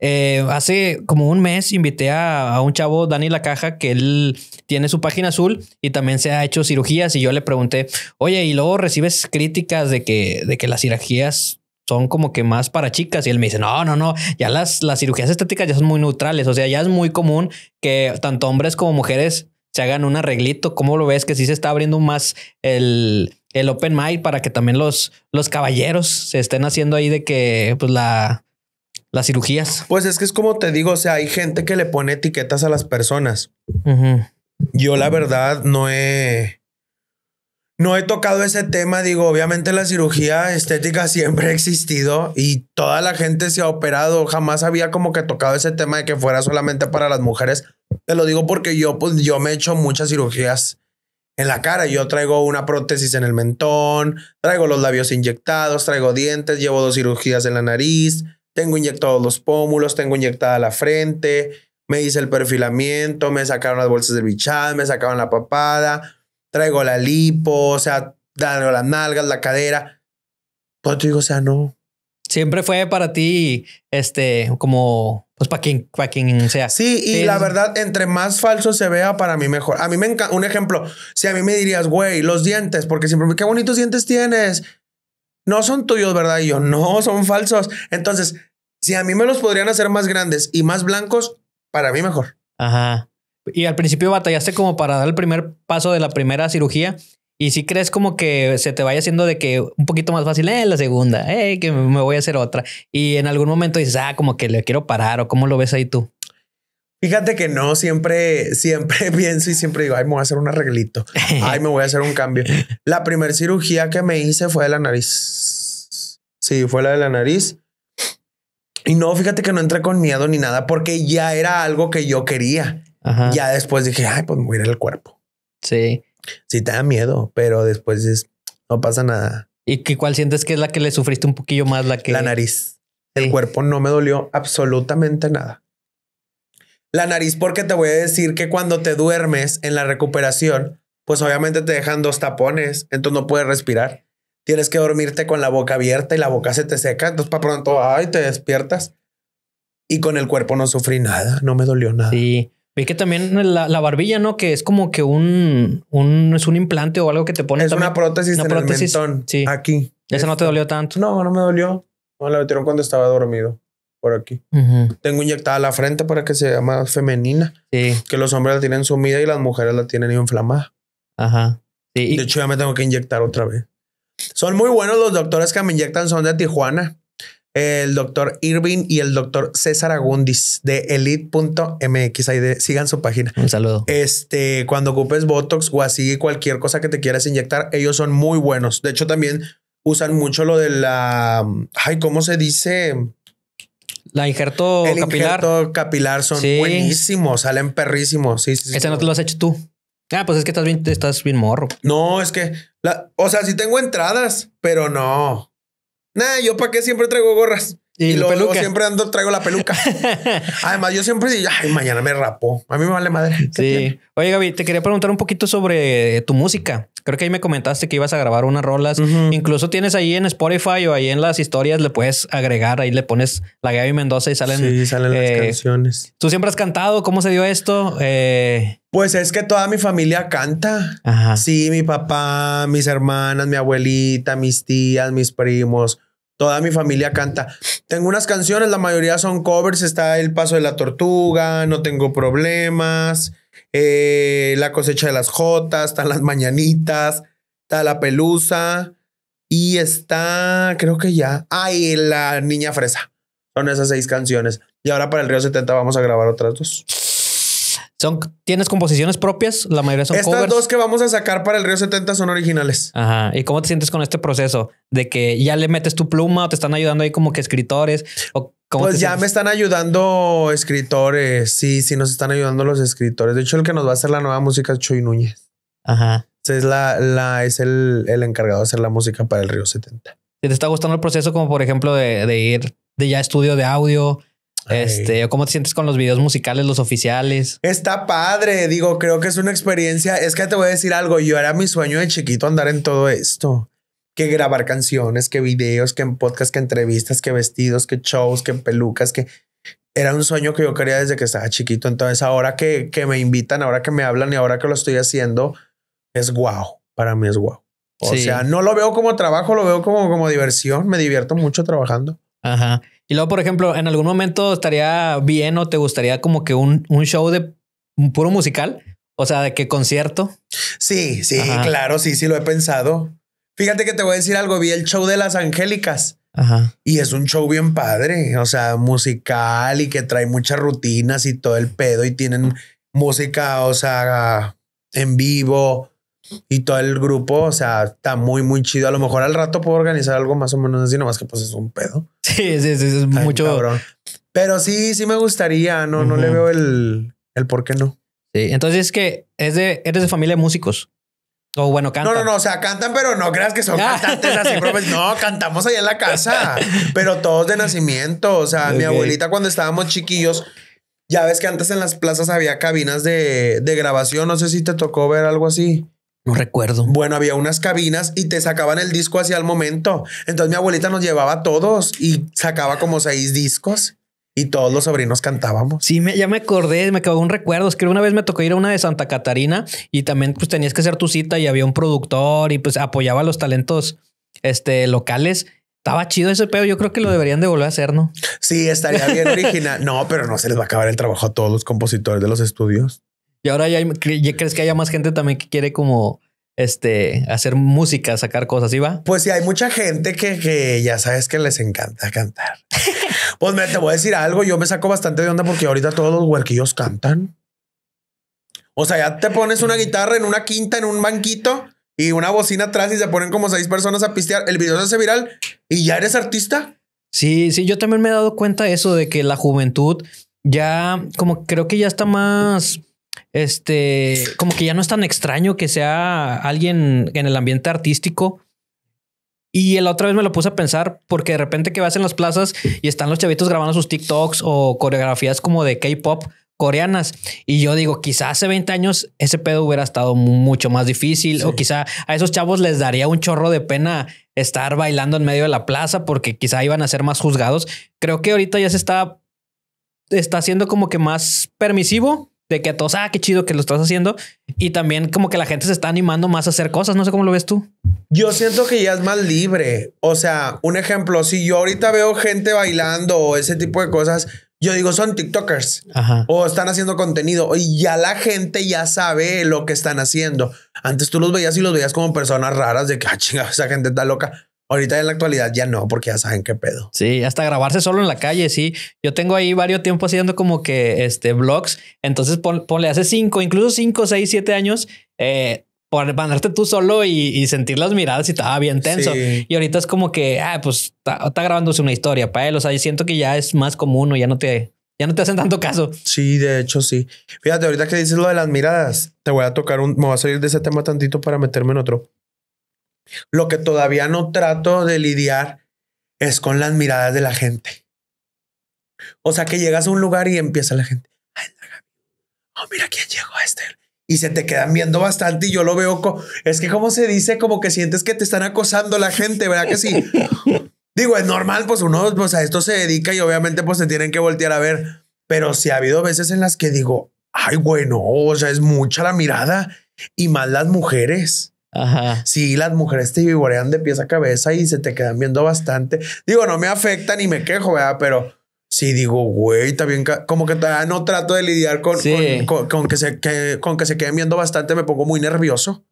eh, hace como un mes invité a, un chavo, Dani La Caja, que él tiene su página azul y también se ha hecho cirugías. Y yo le pregunté, oye, y luego recibes críticas de que, de que las cirugías son como que más para chicas. Y él me dice, no, no, no, ya las, las cirugías estéticas ya son muy neutrales. O sea, ya es muy común que tanto hombres como mujeres se hagan un arreglito. ¿Cómo lo ves? Que sí se está abriendo más el, el open mic para que también los, los caballeros se estén haciendo ahí de que pues la, las cirugías. Pues es que es como te digo, o sea, hay gente que le pone etiquetas a las personas. Yo la verdad no he no he tocado ese tema, digo, obviamente la cirugía estética siempre ha existido y toda la gente se ha operado, jamás había como que tocado ese tema de que fuera solamente para las mujeres. Te lo digo porque yo, pues, yo me he hecho muchas cirugías en la cara, yo traigo una prótesis en el mentón, traigo los labios inyectados, traigo dientes, llevo dos cirugías en la nariz, tengo inyectados los pómulos, tengo inyectada la frente, me hice el perfilamiento, me sacaron las bolsas del bichad, me sacaron la papada, traigo la lipo, o sea, dando las nalgas, la cadera. Pues te digo, o sea, no. Siempre fue para ti, este, como, pues para quien, sea. Sí, y la verdad, entre más falso se vea, para mí mejor. A mí me encanta, un ejemplo, si a mí me dirías, güey, los dientes, porque siempre, qué bonitos dientes tienes. No son tuyos, ¿verdad? Y yo, no, son falsos. Entonces, si a mí me los podrían hacer más grandes y más blancos, para mí mejor. Ajá. Y al principio batallaste como para dar el primer paso de la primera cirugía. Y si crees como que se te vaya haciendo de que un poquito más fácil, eh, la segunda, eh, que me voy a hacer otra. Y en algún momento dices, ah, como que le quiero parar o cómo lo ves ahí tú. Fíjate que no, siempre, siempre *laughs* pienso y siempre digo, ay, me voy a hacer un arreglito, ay, me voy a hacer un cambio. La primera cirugía que me hice fue de la nariz. Sí, fue la de la nariz. Y no, fíjate que no entré con miedo ni nada porque ya era algo que yo quería. Ya después dije, ay, pues me voy a ir al cuerpo. Sí. Sí, te da miedo, pero después es, no pasa nada. ¿Y cuál sientes que es la que le sufriste un poquillo más? La que. La nariz. El cuerpo no me dolió absolutamente nada. La nariz, porque te voy a decir que cuando te duermes en la recuperación, pues obviamente te dejan dos tapones, entonces no puedes respirar. Tienes que dormirte con la boca abierta y la boca se te seca, entonces para pronto, ay, te despiertas. Y con el cuerpo no sufrí nada, no me dolió nada. Sí. Vi que también la, barbilla, ¿no? Que es como que un, un es un implante o algo que te pone. Es una prótesis una prótesis, el mentón, sí. aquí. ¿Esa no te dolió tanto? No, no me dolió. No, la metieron cuando estaba dormido por aquí. Tengo inyectada la frente para que sea más femenina. Sí. Que los hombres la tienen sumida y las mujeres la tienen inflamada. Ajá. Sí. De hecho, ya me tengo que inyectar otra vez. Son muy buenos los doctores que me inyectan, son de Tijuana el doctor Irving y el doctor César Agundis de elite.mx. Ahí sigan su página. Un saludo. Este, cuando ocupes Botox o así cualquier cosa que te quieras inyectar, ellos son muy buenos. De hecho, también usan mucho lo de la. Ay, ¿cómo se dice? La injerto el capilar. Injerto capilar son buenísimos, salen perrísimos. Sí, Ese no te lo has hecho tú. Ah, pues es que estás bien, estás bien morro. No, es que, o sea, sí tengo entradas, pero no. Nah, yo para qué siempre traigo gorras. Y, luego siempre ando, traigo la peluca. *laughs* Además, yo siempre digo, ay, mañana me rapo. A mí me vale madre. Sí. Oye, Gaby, te quería preguntar un poquito sobre tu música. Creo que ahí me comentaste que ibas a grabar unas rolas. Incluso tienes ahí en Spotify o ahí en las historias le puedes agregar, ahí le pones la Gaby Mendoza y salen. Sí, salen las eh, canciones. Tú siempre has cantado. ¿Cómo se dio esto? Eh, pues es que toda mi familia canta. Ajá. Sí, mi papá, mis hermanas, mi abuelita, mis tías, mis primos Toda mi familia canta. Tengo unas canciones, la mayoría son covers. Está El Paso de la Tortuga, No Tengo Problemas, eh, La Cosecha de las Jotas, están Las Mañanitas, está La Pelusa y está, creo que ya. ay, La Niña Fresa. Son esas seis canciones. Y ahora para el Río 70 vamos a grabar otras dos. Son, ¿Tienes composiciones propias? La mayoría son Estas dos que vamos a sacar para el Río 70 son originales. Ajá. ¿Y cómo te sientes con este proceso? De que ya le metes tu pluma o te están ayudando ahí como que escritores. ¿O pues ya me están ayudando escritores. Sí, sí, nos están ayudando los escritores. De hecho, el que nos va a hacer la nueva música es Choy Núñez. Ajá. Es, la, la, es el, encargado de hacer la música para el Río 70. ¿Y te está gustando el proceso, como por ejemplo de, de ir de ya estudio de audio, este, ¿cómo te sientes con los videos musicales, los oficiales? Está padre, digo, creo que es una experiencia. Es que te voy a decir algo, yo era mi sueño de chiquito andar en todo esto que grabar canciones, que videos, que en podcast, que entrevistas, que vestidos, que shows, que pelucas, que era un sueño que yo quería desde que estaba chiquito. Entonces, ahora que, que me invitan, ahora que me hablan y ahora que lo estoy haciendo, es guau. Para mí es guau. O sea, no lo veo como trabajo, lo veo como, como diversión. Me divierto mucho trabajando. Ajá. Y luego, por ejemplo, en algún momento estaría bien o te gustaría como que un, un show de puro musical, o sea, de qué concierto. Sí, sí, claro, sí, sí lo he pensado. Fíjate que te voy a decir algo, vi el show de las Angélicas. Ajá. Y es un show bien padre, o sea, musical y que trae muchas rutinas y todo el pedo y tienen música, o sea, en vivo y todo el grupo, o sea, está muy, muy chido. A lo mejor al rato puedo organizar algo más o menos así, nomás que pues es un pedo. Sí, sí, sí, es mucho. Pero sí, sí me gustaría, no, no le veo el, por qué no. Sí, entonces es que es de, eres de familia de músicos. O bueno, cantan. No, no, no, o sea, cantan, pero no creas que son ah. cantantes así, *laughs* No, cantamos allá en la casa, *laughs* pero todos de nacimiento. O sea, mi abuelita cuando estábamos chiquillos, ya ves que antes en las plazas había cabinas de grabación. No sé si te tocó ver algo así. No recuerdo. Bueno, había unas cabinas y te sacaban el disco hacia el momento. Entonces mi abuelita nos llevaba a todos y sacaba como seis discos y todos los sobrinos cantábamos. Sí, ya me acordé, me quedó un recuerdo. Es que una vez me tocó ir a una de Santa Catarina y también pues tenías que hacer tu cita y había un productor y pues apoyaba a los talentos este, locales. Estaba chido ese pedo. Yo creo que lo deberían de volver a hacer, ¿no? Sí, estaría bien original. *laughs* No, pero no se les va a acabar el trabajo a todos los compositores de los estudios. Y ahora ya, crees que haya más gente también que quiere como este hacer música, sacar cosas, y va? Pues sí, hay mucha gente que, ya sabes que les encanta cantar. *laughs* pues me, te voy a decir algo, yo me saco bastante de onda porque ahorita todos los huerquillos cantan. O sea, ya te pones una guitarra en una quinta, en un banquito y una bocina atrás y se ponen como seis personas a pistear. El video se hace viral y ya eres artista. Sí, sí, yo también me he dado cuenta de eso, de que la juventud ya, como creo que ya está más este, como que ya no es tan extraño que sea alguien en el ambiente artístico. Y la otra vez me lo puse a pensar porque de repente que vas en las plazas y están los chavitos grabando sus TikToks o coreografías como de K-pop coreanas. Y yo digo, quizá hace 20 años ese pedo hubiera estado mucho más difícil o quizá a esos chavos les daría un chorro de pena estar bailando en medio de la plaza porque quizá iban a ser más juzgados. Creo que ahorita ya se está, está siendo como que más permisivo de que todos, ah, qué chido que lo estás haciendo. Y también como que la gente se está animando más a hacer cosas. No sé cómo lo ves tú. Yo siento que ya es más libre. O sea, un ejemplo, si yo ahorita veo gente bailando o ese tipo de cosas, yo digo, son TikTokers o están haciendo contenido y ya la gente ya sabe lo que están haciendo. Antes tú los veías y los veías como personas raras de que, ah, esa gente está loca. Ahorita en la actualidad ya no, porque ya saben qué pedo. Sí, hasta grabarse solo en la calle, sí. Yo tengo ahí varios tiempos haciendo como que este vlogs. Entonces pon, ponle hace cinco, incluso cinco, seis, siete años, eh, por mandarte tú solo y, sentir las miradas y estaba bien tenso. Y ahorita es como que, ah, pues está, grabándose una historia para él. O sea, siento que ya es más común o ya no te, ya no te hacen tanto caso. Sí, de hecho, sí. Fíjate, ahorita que dices lo de las miradas, te voy a tocar un, me voy a salir de ese tema tantito para meterme en otro. Lo que todavía no trato de lidiar es con las miradas de la gente. O sea, que llegas a un lugar y empieza la gente. Ay, oh, mira quién llegó Esther. este. Y se te quedan viendo bastante y yo lo veo. Es que como se dice, como que sientes que te están acosando la gente, ¿verdad que sí? *laughs* Digo, es normal, pues uno pues a esto se dedica y obviamente pues se tienen que voltear a ver. Pero sí ha habido veces en las que digo, ay, bueno, o sea, es mucha la mirada y más las mujeres. Ajá. Sí, las mujeres te vivorean de pies a cabeza y se te quedan viendo bastante. Digo, no me afecta ni me quejo, ¿verdad? Pero si digo, güey, también Como que todavía no trato de lidiar con, con, que se, que, con que se queden viendo bastante, me pongo muy nervioso.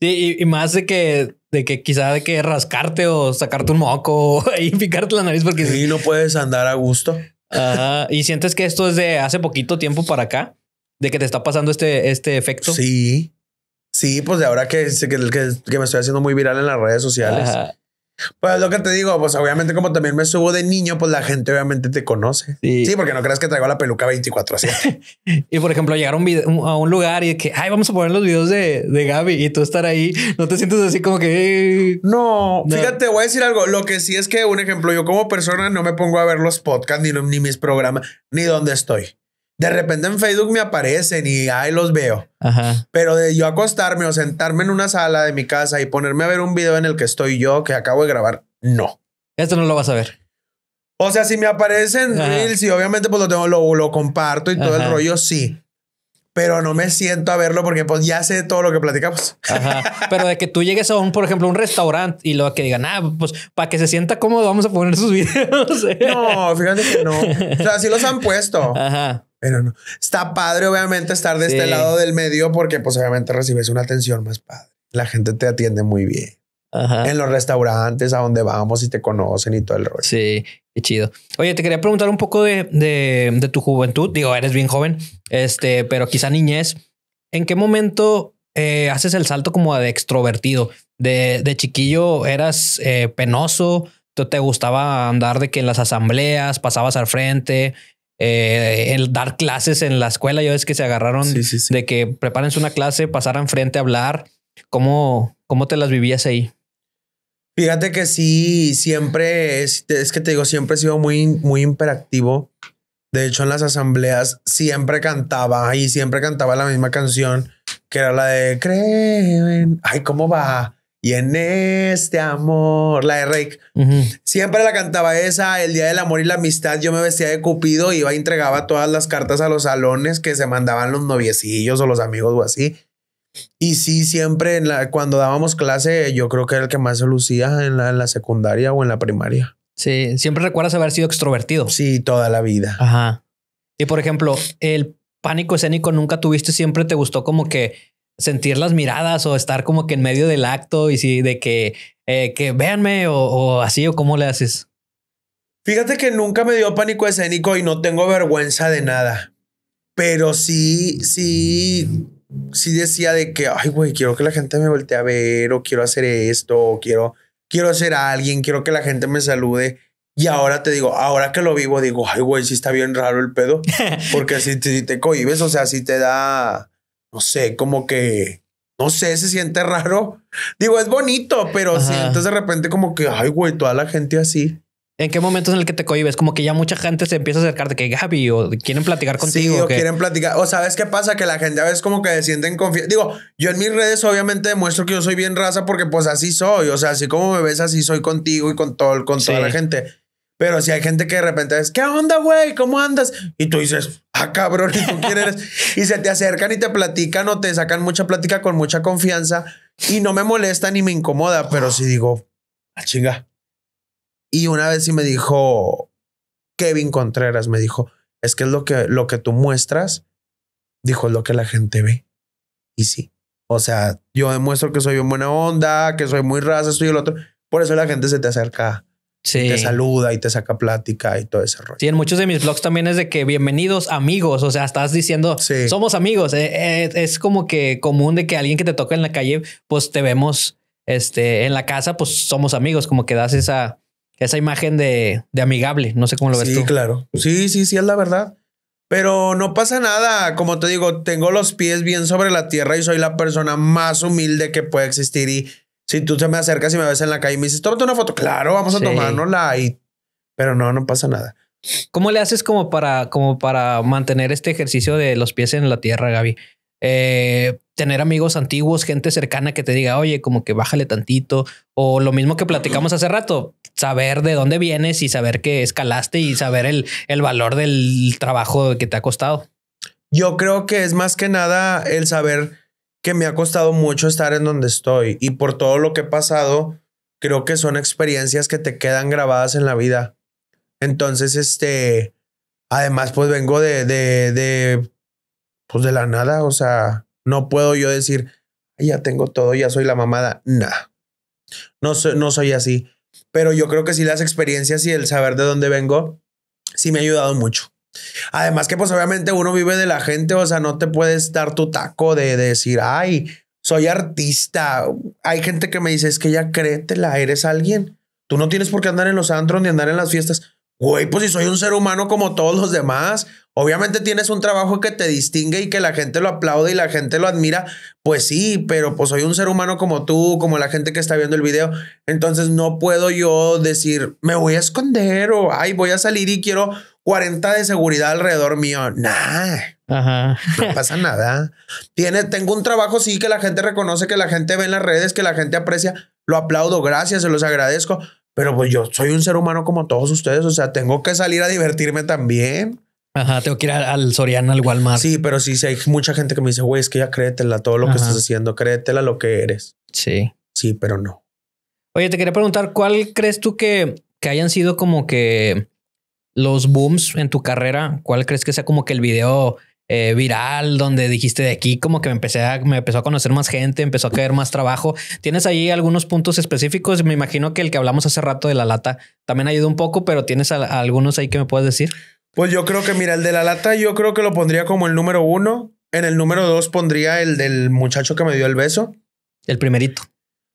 Sí, y, más de que, de que quizá de que rascarte o sacarte un moco *laughs* y picarte la nariz porque... Sí, no puedes andar a gusto. Ajá. Y sientes que esto es de hace poquito tiempo para acá, de que te está pasando este, este efecto. Sí. Sí, pues de ahora que, que, que, me estoy haciendo muy viral en las redes sociales. Pues lo que te digo, pues obviamente como también me subo de niño, pues la gente obviamente te conoce. Sí, porque no creas que traigo la peluca 24 así. *laughs* y por ejemplo, llegar a un, lugar y que, ay, vamos a poner los videos de, de Gaby y tú estar ahí, no te sientes así como que... No, no, fíjate, voy a decir algo. Lo que sí es que, un ejemplo, yo como persona no me pongo a ver los podcasts, ni, ni mis programas, ni dónde estoy. De repente en Facebook me aparecen y ahí los veo. Pero de yo acostarme o sentarme en una sala de mi casa y ponerme a ver un video en el que estoy yo, que acabo de grabar, no. Esto no lo vas a ver. O sea, si me aparecen si obviamente pues lo tengo, lo, lo comparto y todo el rollo, sí. Pero no me siento a verlo porque pues ya sé todo lo que platicamos. Ajá. Pero de que tú llegues a un, por ejemplo, un restaurante y lo que digan, ah, pues para que se sienta cómodo vamos a poner sus *laughs* videos. no, fíjate que no. O sea, sí los han puesto. Ajá. Pero no. Está padre, obviamente, estar de este lado del medio porque, pues, obviamente recibes una atención más padre. La gente te atiende muy bien. Ajá. En los restaurantes, a donde vamos y te conocen y todo el rollo. Sí, qué chido. Oye, te quería preguntar un poco de, tu juventud. Digo, eres bien joven, este, pero quizá niñez. ¿En qué momento eh, haces el salto como de extrovertido? De, chiquillo eras eh, penoso penoso, te gustaba andar de que en las asambleas pasabas al frente, eh, el dar clases en la escuela. Yo es que se agarraron de que prepárense una clase, pasaran frente a hablar. ¿Cómo, cómo te las vivías ahí? Fíjate que sí, siempre, es, que te digo, siempre he sido muy, muy imperativo. De hecho, en las asambleas siempre cantaba y siempre cantaba la misma canción, que era la de Creen. Ay, ¿cómo va? Y en este amor, la de Rake. Siempre la cantaba esa, el día del amor y la amistad. Yo me vestía de Cupido, iba y entregaba todas las cartas a los salones que se mandaban los noviecillos o los amigos o así. Y sí, siempre cuando dábamos clase, yo creo que era el que más se lucía en la, en la secundaria o en la primaria. Sí, siempre recuerdas haber sido extrovertido. Sí, toda la vida. Ajá. Y por ejemplo, el pánico escénico nunca tuviste, siempre te gustó como que sentir las miradas o estar como que en medio del acto y si de que, eh, que véanme o, así o cómo le haces? Fíjate que nunca me dio pánico escénico y no tengo vergüenza de nada. Pero sí, sí, sí decía de que, ay, güey, quiero que la gente me voltee a ver o quiero hacer esto o quiero, quiero ser alguien, quiero que la gente me salude. Y ahora te digo, ahora que lo vivo, digo, ay, güey, sí está bien raro el pedo. *laughs* Porque si, si te cohibes, o sea, si te da no sé, como que, no sé, se siente raro. *laughs* Digo, es bonito, pero sientes de repente como que, ay, güey, toda la gente así. ¿En qué es en el que te cohibes? Como que ya mucha gente se empieza a acercar de que Gaby o quieren platicar contigo. Sí, o, quieren platicar. O sabes qué pasa? Que la gente a veces como que se sienten confianza. Digo, yo en mis redes obviamente demuestro que yo soy bien raza porque pues así soy. O sea, así como me ves, así soy contigo y con todo, con toda la gente. Pero si hay gente que de repente es, ¿qué onda, güey? ¿Cómo andas? Y tú dices, ah, cabrón, ¿y tú quién eres? *laughs* y se te acercan y te platican o te sacan mucha plática con mucha confianza y no me molesta ni me incomoda, pero si digo, ah, chinga. Y una vez sí me dijo, Kevin Contreras me dijo, es que es lo que, lo que tú muestras, dijo, es lo que la gente ve. Y sí, o sea, yo demuestro que soy una buena onda, que soy muy raza, estoy el otro. Por eso la gente se te acerca te saluda y te saca plática y todo ese rollo. Sí, en muchos de mis blogs también es de que bienvenidos amigos, o sea, estás diciendo somos amigos. Eh, eh, es como que común de que alguien que te toca en la calle, pues te vemos este, en la casa, pues somos amigos, como que das esa, esa imagen de, de amigable, no sé cómo lo ves tú. Sí, claro. Sí, sí, sí, es la verdad. Pero no pasa nada, como te digo, tengo los pies bien sobre la tierra y soy la persona más humilde que puede existir y si tú se me acercas y me ves en la calle y me dices, tómate una foto, claro, vamos a tomárnosla y... Pero no, no pasa nada. ¿Cómo le haces como para, como para mantener este ejercicio de los pies en la tierra, Gaby? Eh, tener amigos antiguos, gente cercana que te diga, oye, como que bájale tantito, o lo mismo que platicamos hace rato, saber de dónde vienes y saber que escalaste y saber el, el valor del trabajo que te ha costado. Yo creo que es más que nada el saber que me ha costado mucho estar en donde estoy y por todo lo que he pasado, creo que son experiencias que te quedan grabadas en la vida. Entonces, este, además, pues vengo de, de, de, pues de la nada, o sea, no puedo yo decir, ya tengo todo, ya soy la mamada, nada no, no soy así, pero yo creo que sí las experiencias y el saber de dónde vengo, sí me ha ayudado mucho. Además que pues obviamente uno vive de la gente, o sea, no te puedes dar tu taco de, decir, ay, soy artista. Hay gente que me dice, es que ya créetela, eres alguien. Tú no tienes por qué andar en los antros ni andar en las fiestas. Güey, pues si soy un ser humano como todos los demás, obviamente tienes un trabajo que te distingue y que la gente lo aplaude y la gente lo admira, pues sí, pero pues soy un ser humano como tú, como la gente que está viendo el video, entonces no puedo yo decir, me voy a esconder o, ay, voy a salir y quiero 40 de seguridad alrededor mío. Nah. Ajá. No pasa nada. Tiene, tengo un trabajo, sí, que la gente reconoce, que la gente ve en las redes, que la gente aprecia. Lo aplaudo, gracias, se los agradezco. Pero pues yo soy un ser humano como todos ustedes. O sea, tengo que salir a divertirme también. Ajá, tengo que ir al, Soriano al Walmart. Sí, pero sí, sí, hay mucha gente que me dice, güey, es que ya créetela todo lo que estás haciendo, créetela lo que eres. Sí. Sí, pero no. Oye, te quería preguntar, ¿cuál crees tú que, que hayan sido como que los booms en tu carrera, ¿cuál crees que sea como que el video eh, viral donde dijiste de aquí como que me empecé me empezó a conocer más gente, empezó a caer más trabajo? ¿Tienes ahí algunos puntos específicos? Me imagino que el que hablamos hace rato de la lata también ayudó un poco, pero ¿tienes algunos ahí que me puedes decir? Pues yo creo que, mira, el de la lata yo creo que lo pondría como el número uno. En el número dos pondría el del muchacho que me dio el beso. El primerito.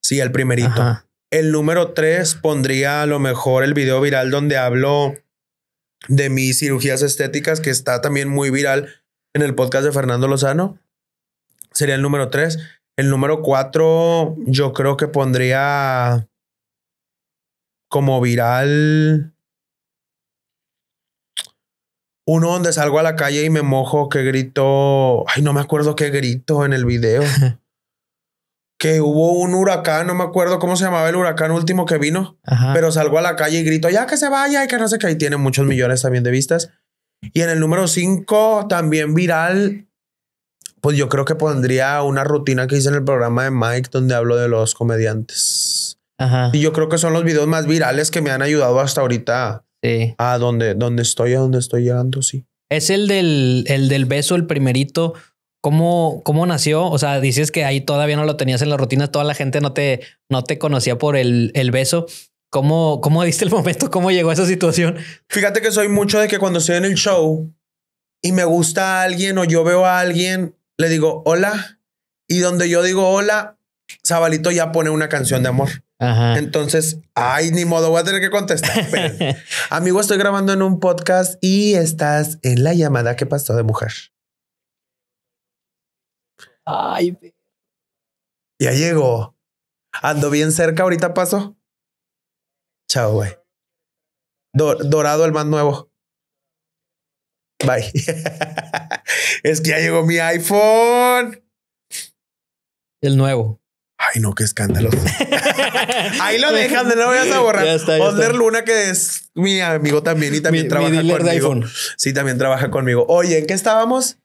Sí, el primerito. El número tres pondría a lo mejor el video viral donde habló de mis cirugías estéticas, que está también muy viral en el podcast de Fernando Lozano. Sería el número tres. El número cuatro, yo creo que pondría como viral uno donde salgo a la calle y me mojo que grito, ay, no me acuerdo qué grito en el video. *laughs* que hubo un huracán, no me acuerdo cómo se llamaba el huracán último que vino, pero salgo a la calle y grito, ya que se vaya y que no sé qué, ahí tiene muchos millones también de vistas. Y en el número 5, también viral, pues yo creo que pondría una rutina que hice en el programa de Mike donde hablo de los comediantes. Y yo creo que son los videos más virales que me han ayudado hasta ahorita a donde, donde estoy, a donde estoy llegando, sí. Es el del, el del beso, el primerito, ¿Cómo, nació? O sea, dices que ahí todavía no lo tenías en la rutina, toda la gente no te, no te conocía por el, el beso. ¿Cómo, ¿Cómo diste el momento? ¿Cómo llegó a esa situación? Fíjate que soy mucho de que cuando estoy en el show y me gusta a alguien o yo veo a alguien, le digo hola. Y donde yo digo hola, Zabalito ya pone una canción de amor. Entonces, ay, ni modo, voy a tener que contestar. *laughs* Amigo, estoy grabando en un podcast y estás en la llamada que pasó de mujer ya llegó. Ando bien cerca, ahorita paso. Chao, güey. dorado el más nuevo. Bye. *laughs* es que ya llegó mi iPhone. El nuevo. Ay, no, qué escándalo. *laughs* Ahí lo dejan, de no vayas a borrar. Luna, que es mi amigo también y también trabaja conmigo. Sí, también trabaja conmigo. Oye, ¿en qué estábamos?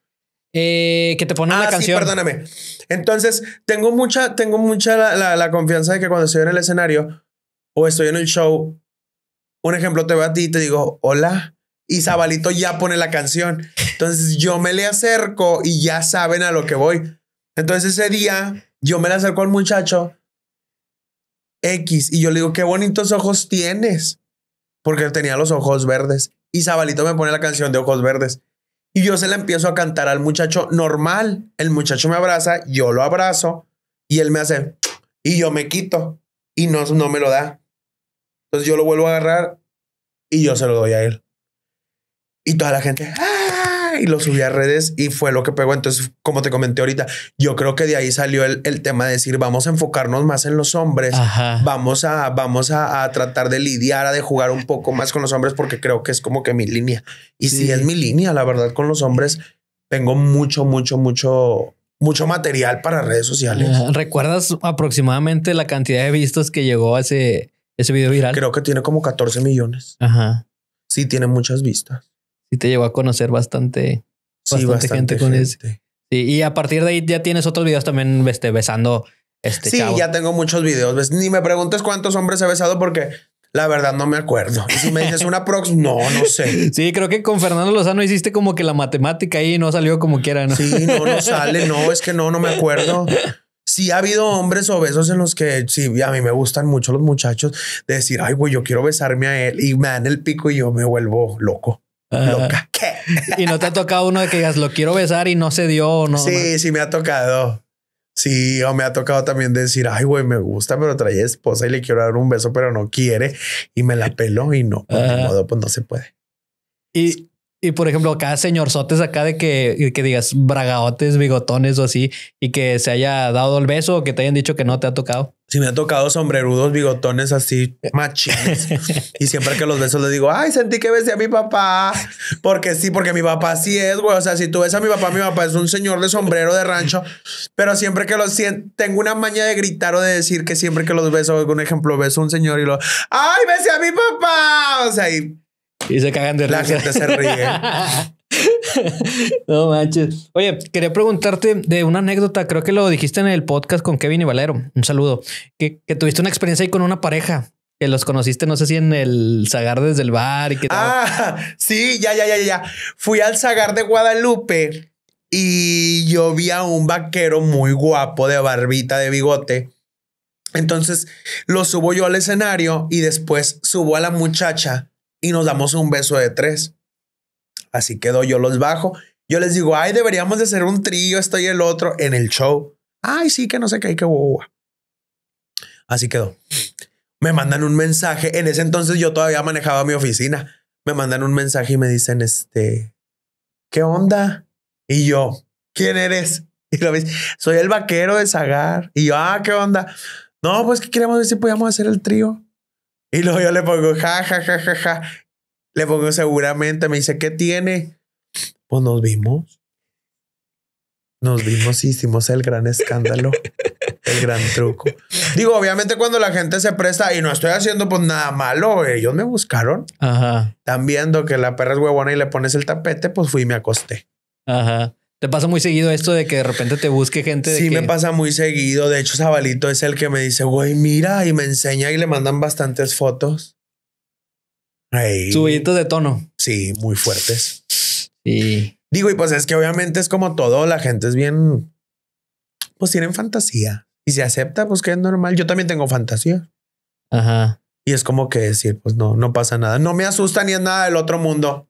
Eh, que te ponen la ah, canción. Sí, perdóname. Entonces, tengo mucha, tengo mucha la, confianza de que cuando estoy en el escenario o estoy en el show, un ejemplo, te veo a ti y te digo, hola, y Zabalito ya pone la canción. Entonces, yo me le acerco y ya saben a lo que voy. Entonces, ese día, yo me le acerco al muchacho X y yo le digo, qué bonitos ojos tienes. Porque tenía los ojos verdes. Y Zabalito me pone la canción de ojos verdes. Y yo se la empiezo a cantar al muchacho normal. El muchacho me abraza, yo lo abrazo y él me hace y yo me quito y no, no me lo da. Entonces yo lo vuelvo a agarrar y yo se lo doy a él. Y toda la gente, ¡ah! y lo subí a redes y fue lo que pegó. Entonces, como te comenté ahorita, yo creo que de ahí salió el, tema de decir, vamos a enfocarnos más en los hombres, vamos, a, vamos a, tratar de lidiar, a de jugar un poco más con los hombres, porque creo que es como que mi línea. Y si es mi línea, la verdad, con los hombres tengo mucho, mucho, mucho mucho material para redes sociales. ¿Recuerdas aproximadamente la cantidad de vistas que llegó a ese, ese video viral? Creo que tiene como 14 millones. Ajá. Sí, tiene muchas vistas. Y te llevó a conocer bastante, bastante, gente con él. y a partir de ahí ya tienes otros videos también este, besando este Sí, ya tengo muchos videos. Ni me preguntes cuántos hombres he besado porque la verdad no me acuerdo. si me dices una prox, no, no sé. *laughs* Sí, creo que con Fernando Lozano hiciste como que la matemática ahí no salió como quiera, Sí, no, no *laughs* sale, no, es que no, no me acuerdo. Sí ha habido hombres o besos en los que sí, a mí me gustan mucho los muchachos de decir, ay, güey, yo quiero besarme a él y me dan el pico y yo me vuelvo loco. Loca. *laughs* ¿Qué? y no te ha tocado uno de que digas, lo quiero besar y no se dio o no. Sí, sí me ha tocado. Sí, o me ha tocado también decir, ay, güey, me gusta, pero traía esposa y le quiero dar un beso, pero no quiere. Y me la eh, peló y no, de pues, modo, pues no se puede. Y y por ejemplo, acá señorzotes acá de que, que digas bragaotes, bigotones o así, y que se haya dado el beso o que te hayan dicho que no te ha tocado. Sí, me ha tocado sombrerudos, bigotones así, machines. *laughs* y siempre que los besos les digo, ay, sentí que besé a mi papá. Porque sí, porque mi papá sí es, güey. O sea, si tú ves a mi papá, mi papá es un señor de sombrero de rancho. Pero siempre que los tengo una maña de gritar o de decir que siempre que los beso, algún ejemplo, beso a un señor y lo, ay, besé a mi papá. O sea, y y se cagan de La gente se ríe. *laughs* no manches. Oye, quería preguntarte de una anécdota. Creo que lo dijiste en el podcast con Kevin y Valero. Un saludo. Que, tuviste una experiencia ahí con una pareja que los conociste, no sé si en el Zagar desde el bar y que. Ah, sí, ya, ya, ya, ya. Fui al Zagar de Guadalupe y yo vi a un vaquero muy guapo de barbita, de bigote. Entonces lo subo yo al escenario y después subo a la muchacha y nos damos un beso de tres. Así quedó, yo los bajo. Yo les digo, ay, deberíamos de hacer un trío, estoy el otro, en el show. Ay, sí, que no sé qué, hay que Así quedó. Me mandan un mensaje. En ese entonces yo todavía manejaba mi oficina. Me mandan un mensaje y me dicen, este, ¿qué onda? Y yo, ¿quién eres? Y lo ves, soy el vaquero de Zagar. Y yo, ah, ¿qué onda? No, pues que queremos ver si podíamos hacer el trío. Y luego yo le pongo, ja, ja, ja, ja, ja. Le pongo seguramente, me dice, ¿qué tiene? Pues nos vimos. Nos vimos hicimos el gran escándalo, el gran truco. Digo, obviamente cuando la gente se presta y no estoy haciendo pues nada malo, ellos me buscaron. Ajá. Están viendo que la perra es huevona y le pones el tapete, pues fui y me acosté. Ajá. ¿Te pasa muy seguido esto de que de repente te busque gente? De sí, me pasa muy seguido. De hecho, Zabalito es el que me dice, güey, mira, y me enseña y le mandan bastantes fotos. Hey. de tono. Sí, muy fuertes. Y Digo, y pues es que obviamente es como todo, la gente es bien, pues tienen fantasía. Y se acepta, pues que es normal. Yo también tengo fantasía. Ajá. Y es como que decir, pues no, no pasa nada. No me asusta ni es nada del otro mundo.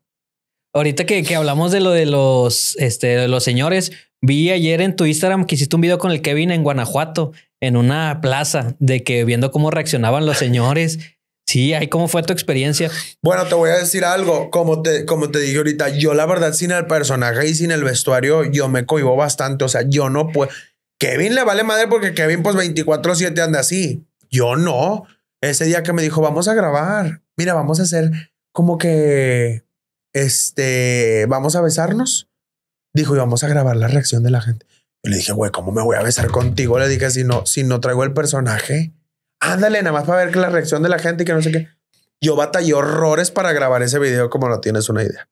Ahorita que, que, hablamos de lo de los, este, los señores, vi ayer en tu Instagram que hiciste un video con el Kevin en Guanajuato, en una plaza, de que viendo cómo reaccionaban los señores. Sí, ahí cómo fue tu experiencia. Bueno, te voy a decir algo. Como te, como te dije ahorita, yo la verdad, sin el personaje y sin el vestuario, yo me cohibo bastante. O sea, yo no puedo. Kevin le vale madre porque Kevin, pues 24-7 anda así. Yo no. Ese día que me dijo, vamos a grabar. Mira, vamos a hacer como que este, vamos a besarnos. Dijo, y vamos a grabar la reacción de la gente. y le dije, güey, ¿cómo me voy a besar contigo? Le dije, si no, si no traigo el personaje, ándale, nada más para ver la reacción de la gente y que no sé qué. Yo batallé horrores para grabar ese video, como no tienes una idea.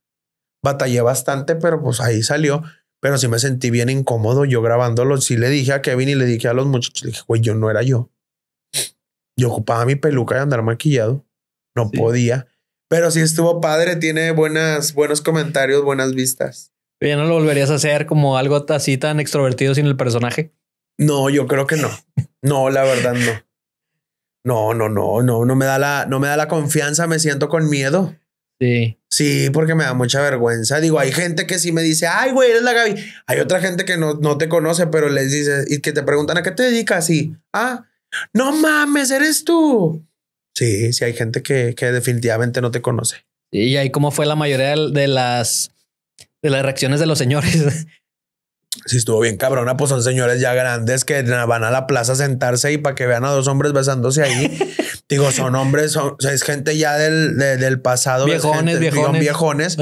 Batallé bastante, pero pues ahí salió. Pero sí me sentí bien incómodo yo grabándolo. Sí le dije a Kevin y le dije a los muchachos, le dije, güey, yo no era yo. Yo ocupaba mi peluca y andar maquillado. No podía. Pero sí estuvo padre, tiene buenas, buenos comentarios, buenas vistas. ¿Ya no lo volverías a hacer como algo así tan extrovertido sin el personaje? No, yo creo que no. No, la verdad no. No, no, no, no, no me da la, no me da la confianza, me siento con miedo. Sí. Sí, porque me da mucha vergüenza. Digo, hay gente que sí me dice, ay, güey, eres la Gaby. Hay otra gente que no, no te conoce, pero les dices, y que te preguntan a qué te dedicas y, ah, no mames, eres tú. Sí, sí, hay gente que, definitivamente no te conoce. Y ahí cómo fue la mayoría de las, de las reacciones de los señores. *laughs* Sí, estuvo bien cabrona, pues son señores ya grandes que van a la plaza a sentarse y para que vean a dos hombres besándose ahí. *laughs* Digo, son hombres, son, es gente ya del, pasado. Viejones, viejones.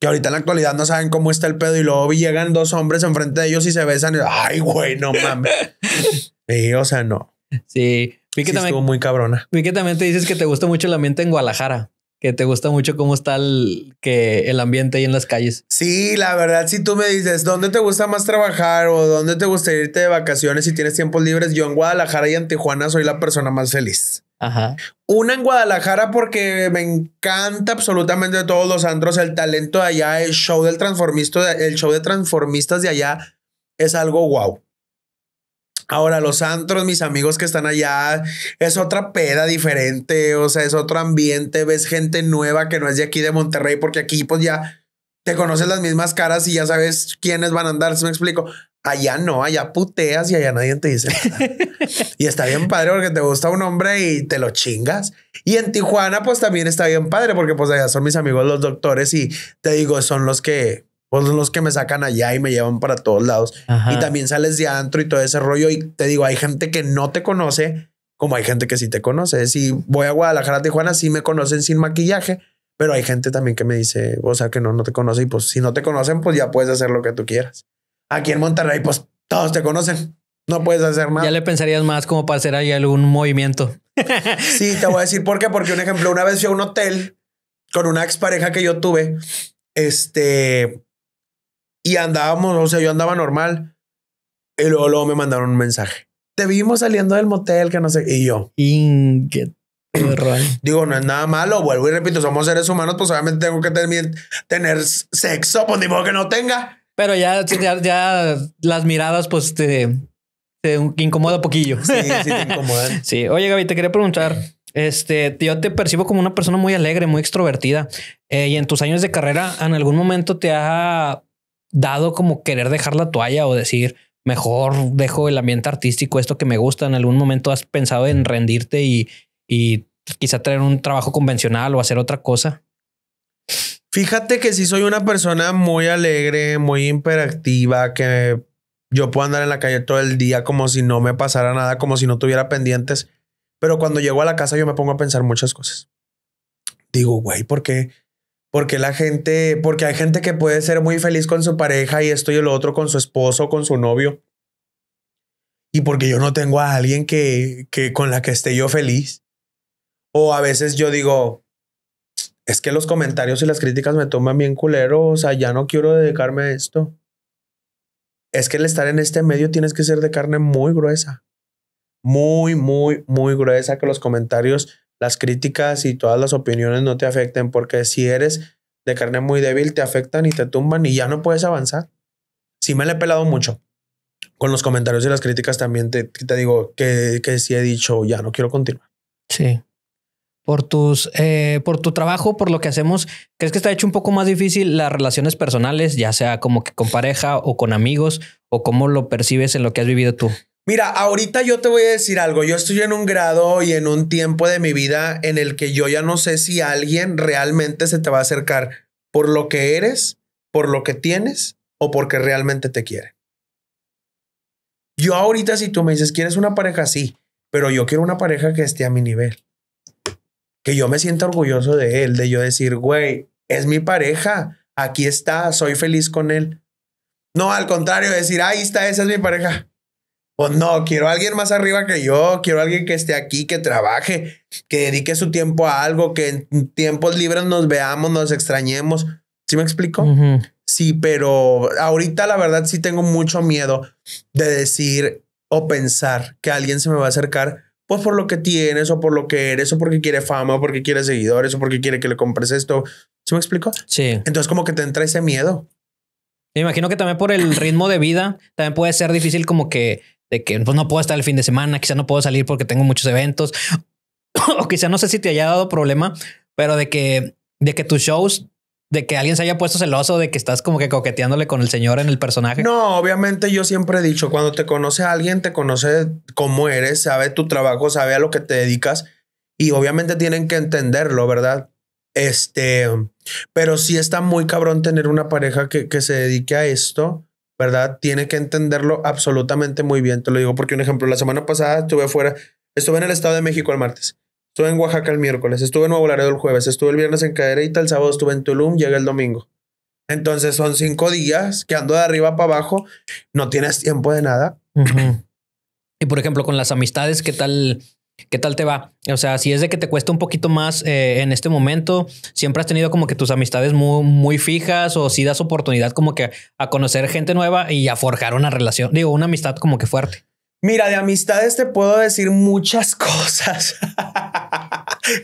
Que ahorita en la actualidad no saben cómo está el pedo y luego llegan dos hombres enfrente de ellos y se besan. Y, Ay, güey, no mames. *laughs* Sí, o sea, no. Sí. Vi que también, estuvo muy cabrona. también te dices que te gusta mucho el ambiente en Guadalajara, que te gusta mucho cómo está el, que el ambiente ahí en las calles. Sí, la verdad, si tú me dices dónde te gusta más trabajar o dónde te gusta irte de vacaciones si tienes tiempos libres, yo en Guadalajara y en Tijuana soy la persona más feliz. Ajá. Una en Guadalajara porque me encanta absolutamente todos los andros el talento de allá, el show del transformista, el show de transformistas de allá es algo guau. Ahora, los antros, mis amigos que están allá, es otra peda diferente, o sea, es otro ambiente, ves gente nueva que no es de aquí de Monterrey, porque aquí pues ya te conoces las mismas caras y ya sabes quiénes van a andar, me explico. Allá no, allá puteas y allá nadie te dice nada. *laughs* y está bien padre porque te gusta un hombre y te lo chingas. Y en Tijuana, pues también está bien padre porque pues allá son mis amigos los doctores y te digo, son los que pues los que me sacan allá y me llevan para todos lados. Y también sales de antro y todo ese rollo. Y te digo, hay gente que no te conoce, como hay gente que sí te conoce. Si voy a Guadalajara, Tijuana, sí me conocen sin maquillaje, pero hay gente también que me dice, o sea, que no, no te conoce. Y pues si no te conocen, pues ya puedes hacer lo que tú quieras. Aquí en Monterrey, pues todos te conocen. No puedes hacer más Ya le pensarías más como para hacer ahí algún movimiento. *laughs* sí, te voy a decir por qué. Porque un ejemplo, una vez fui a un hotel con una expareja que yo tuve. Este, y andábamos, o sea, yo andaba normal. Y luego, me mandaron un mensaje. Te vimos saliendo del motel, que no sé. Y yo. ¿eh? Digo, no es nada malo, vuelvo y repito, somos seres humanos, pues obviamente tengo que tener sexo, pues ni modo que no tenga. Pero ya, ya, las miradas, pues te, incomoda un poquillo. Sí, sí, te incomodan. *laughs* sí, oye Gaby, te quería preguntar, este, yo te percibo como una persona muy alegre, muy extrovertida, eh, y en tus años de carrera, ¿en algún momento te ha dado como querer dejar la toalla o decir, mejor dejo el ambiente artístico, esto que me gusta, en algún momento has pensado en rendirte y, y quizá traer un trabajo convencional o hacer otra cosa? Fíjate que si soy una persona muy alegre, muy imperactiva, que yo puedo andar en la calle todo el día como si no me pasara nada, como si no tuviera pendientes. Pero cuando llego a la casa yo me pongo a pensar muchas cosas. Digo, güey, ¿por qué? porque la gente, porque hay gente que puede ser muy feliz con su pareja y esto y lo otro con su esposo, con su novio. Y porque yo no tengo a alguien que, con la que esté yo feliz. O a veces yo digo, es que los comentarios y las críticas me toman bien culero, o sea, ya no quiero dedicarme a esto. Es que el estar en este medio tienes que ser de carne muy gruesa. Muy, muy, muy gruesa que los comentarios las críticas y todas las opiniones no te afecten, porque si eres de carne muy débil, te afectan y te tumban y ya no puedes avanzar. Si me le he pelado mucho. Con los comentarios y las críticas también te, digo que, que sí he dicho, ya no quiero continuar. Sí. Por tus, eh, por tu trabajo, por lo que hacemos, ¿crees que está hecho un poco más difícil las relaciones personales, ya sea como que con pareja o con amigos, o cómo lo percibes en lo que has vivido tú? Mira, ahorita yo te voy a decir algo. Yo estoy en un grado y en un tiempo de mi vida en el que yo ya no sé si alguien realmente se te va a acercar por lo que eres, por lo que tienes o porque realmente te quiere. Yo ahorita si tú me dices, ¿quieres una pareja? Sí, pero yo quiero una pareja que esté a mi nivel. Que yo me sienta orgulloso de él, de yo decir, güey, es mi pareja, aquí está, soy feliz con él. No, al contrario, decir, ahí está, esa es mi pareja. Pues no, quiero a alguien más arriba que yo, quiero a alguien que esté aquí, que trabaje, que dedique su tiempo a algo, que en tiempos libres nos veamos, nos extrañemos. ¿Sí me explico? Sí, pero ahorita la verdad sí tengo mucho miedo de decir o pensar que alguien se me va a acercar, pues por lo que tienes o por lo que eres o porque quiere fama o porque quiere seguidores o porque quiere que le compres esto. ¿Sí me explico? Sí. Entonces como que te entra ese miedo. Me imagino que también por el ritmo de vida, también puede ser difícil como que de que pues, no puedo estar el fin de semana, quizá no puedo salir porque tengo muchos eventos, *coughs* o quizá no sé si te haya dado problema, pero de que, de que tus shows de que alguien se haya puesto celoso de que estás como que coqueteándole con el señor en el personaje. No, obviamente yo siempre he dicho, cuando te conoce a alguien, te conoce cómo eres, sabe tu trabajo, sabe a lo que te dedicas y obviamente tienen que entenderlo, ¿verdad? Este, pero sí está muy cabrón tener una pareja que, que se dedique a esto ¿verdad? Tiene que entenderlo absolutamente muy bien. Te lo digo porque, un ejemplo, la semana pasada estuve afuera, estuve en el Estado de México el martes, estuve en Oaxaca el miércoles, estuve en Nuevo Laredo el jueves, estuve el viernes en Cadereyta, el sábado estuve en Tulum, llegué el domingo. Entonces son cinco días que ando de arriba para abajo, no tienes tiempo de nada. Y por ejemplo, con las amistades, ¿qué tal? ¿Qué tal te va? O sea, si es de que te cuesta un poquito más eh, en este momento, siempre has tenido como que tus amistades muy, muy fijas o si das oportunidad como que a conocer gente nueva y a forjar una relación, digo, una amistad como que fuerte. Mira, de amistades te puedo decir muchas *laughs* cosas.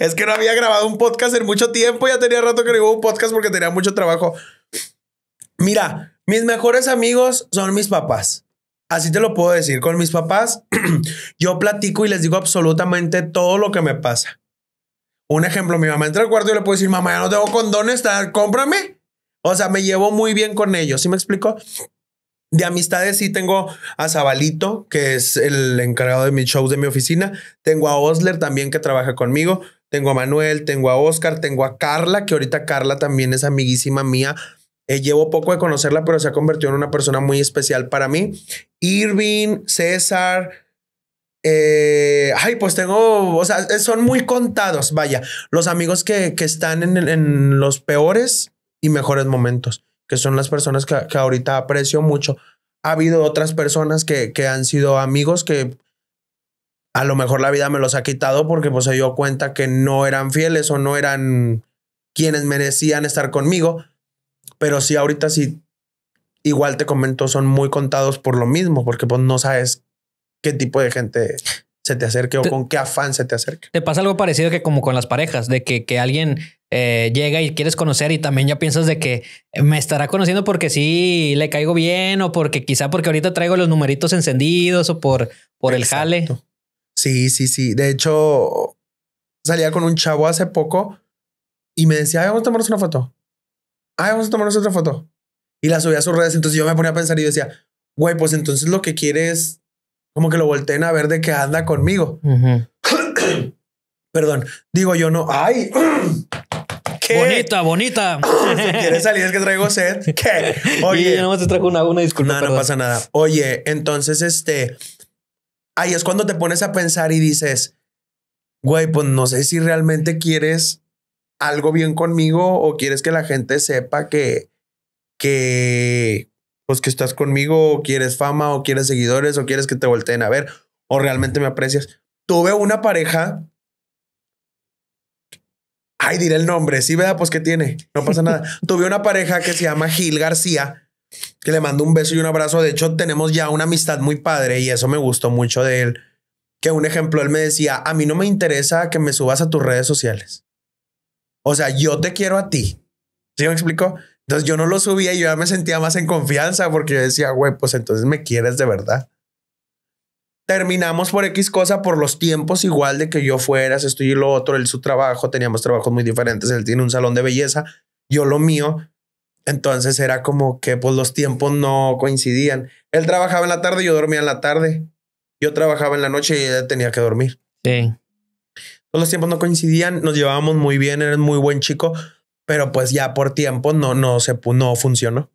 es que no había grabado un podcast en mucho tiempo, ya tenía rato que no un podcast porque tenía mucho trabajo. Mira, mis mejores amigos son mis papás así te lo puedo decir, con mis papás *clears throat* yo platico y les digo absolutamente todo lo que me pasa. Un ejemplo, mi mamá entra al cuarto y le puedo decir, mamá, ya no tengo condones, cómprame. O sea, me llevo muy bien con ellos, ¿sí me explico? De amistades sí tengo a Zabalito, que es el encargado de mis shows de mi oficina. Tengo a Osler también que trabaja conmigo. Tengo a Manuel, tengo a Oscar, tengo a Carla, que ahorita Carla también es amiguísima mía. Eh, llevo poco de conocerla, pero se ha convertido en una persona muy especial para mí. Irving, César. Eh, ay, pues tengo, o sea, eh, son muy contados, vaya, los amigos que, están en, en, los peores y mejores momentos, que son las personas que, ahorita aprecio mucho. Ha habido otras personas que, que han sido amigos que a lo mejor la vida me los ha quitado porque pues se dio cuenta que no eran fieles o no eran quienes merecían estar conmigo. Pero sí, ahorita sí igual te comento, son muy contados por lo mismo, porque pues no sabes qué tipo de gente se te acerque o con qué afán se te acerca Te pasa algo parecido que como con las parejas, de que, que alguien eh, llega y quieres conocer y también ya piensas de que me estará conociendo porque sí le caigo bien o porque quizá porque ahorita traigo los numeritos encendidos o por, por el jale. Sí, sí, sí. De hecho, salía con un chavo hace poco y me decía, vamos a tomarnos una foto. Ay, vamos a tomarnos otra foto y la subía a sus redes. Entonces yo me ponía a pensar y decía, güey, pues entonces lo que quieres como que lo volteen a ver de qué anda conmigo. *clears throat* Perdón, digo yo no, ay. *clears throat* ¿Qué? Bonita, bonita. *clears throat* si quieres salir es que traigo sed. *laughs* Oye, yo nomás te traigo una, una disculpa. No, no pasa nada. Oye, entonces este, ahí es cuando te pones a pensar y dices, güey, pues no sé si realmente quieres algo bien conmigo o quieres que la gente sepa que que pues que estás conmigo o quieres fama o quieres seguidores o quieres que te volteen a ver o realmente me aprecias. Tuve una pareja. Ay, diré el nombre. Sí, vea, pues qué tiene. No pasa nada. *laughs* Tuve una pareja que se llama Gil García, que le mando un beso y un abrazo. De hecho, tenemos ya una amistad muy padre y eso me gustó mucho de él. Que un ejemplo, él me decía, a mí no me interesa que me subas a tus redes sociales. O sea, yo te quiero a ti. ¿Sí me explico? Entonces yo no lo subía y yo ya me sentía más en confianza porque yo decía, güey, pues entonces me quieres de verdad. Terminamos por X cosa, por los tiempos igual de que yo fueras, Estoy y lo otro, él su trabajo, teníamos trabajos muy diferentes, él tiene un salón de belleza, yo lo mío. Entonces era como que pues los tiempos no coincidían. Él trabajaba en la tarde, yo dormía en la tarde. Yo trabajaba en la noche y él tenía que dormir. Sí. Pues, los tiempos no coincidían, nos llevábamos muy bien, eres muy buen chico pero pues ya por tiempo no, no se no funcionó.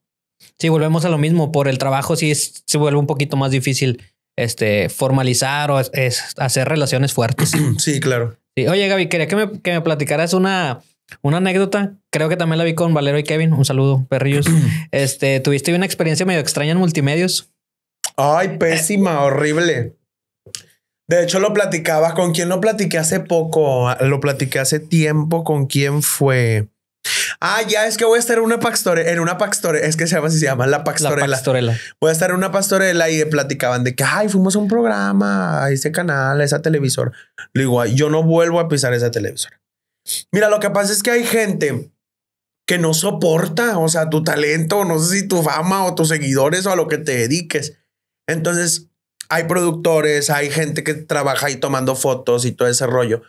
Sí, volvemos a lo mismo. Por el trabajo sí se vuelve un poquito más difícil este, formalizar o es, hacer relaciones fuertes. *clears throat* sí, claro. Oye, Gaby, quería que me, que me platicaras una, una anécdota. Creo que también la vi con Valero y Kevin. Un saludo, perrillos. *clears throat* este, tuviste una experiencia medio extraña en multimedios. Ay, eh, pésima, eh, horrible. De hecho, lo platicaba con quien lo platiqué hace poco, lo platiqué hace tiempo con quién fue. Ah, ya es que voy a estar en una pastorela, en una pastorela, es que se llama se llama la pastorela. Voy a estar en una pastorela y platicaban de que, ay, fuimos a un programa, a ese canal, a esa televisora. Le igual, yo no vuelvo a pisar esa televisora. Mira, lo que pasa es que hay gente que no soporta, o sea, tu talento, no sé si tu fama o tus seguidores o a lo que te dediques. Entonces, hay productores, hay gente que trabaja ahí tomando fotos y todo ese rollo,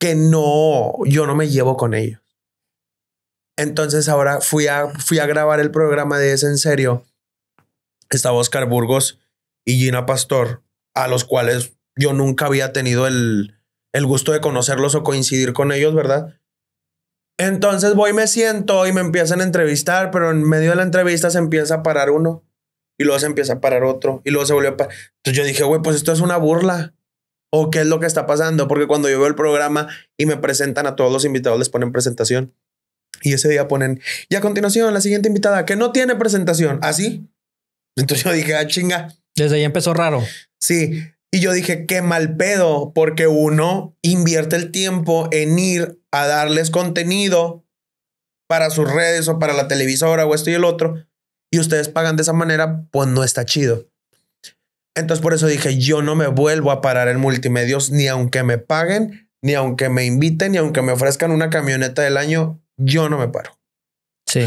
que no, yo no me llevo con ellos. Entonces ahora fui a, fui a grabar el programa de ese en serio. Estaba Oscar Burgos y Gina Pastor, a los cuales yo nunca había tenido el, el gusto de conocerlos o coincidir con ellos, ¿verdad? Entonces voy, me siento y me empiezan a entrevistar, pero en medio de la entrevista se empieza a parar uno y luego se empieza a parar otro y luego se volvió a parar. Entonces yo dije, güey, pues esto es una burla. ¿O qué es lo que está pasando? Porque cuando yo veo el programa y me presentan a todos los invitados, les ponen presentación. Y ese día ponen, y a continuación, la siguiente invitada que no tiene presentación, así. ¿Ah, Entonces yo dije, ah, chinga. Desde ahí empezó raro. Sí. Y yo dije, qué mal pedo, porque uno invierte el tiempo en ir a darles contenido para sus redes o para la televisora o esto y el otro, y ustedes pagan de esa manera, pues no está chido. Entonces por eso dije, yo no me vuelvo a parar en multimedios, ni aunque me paguen, ni aunque me inviten, ni aunque me ofrezcan una camioneta del año, yo no me paro. Sí.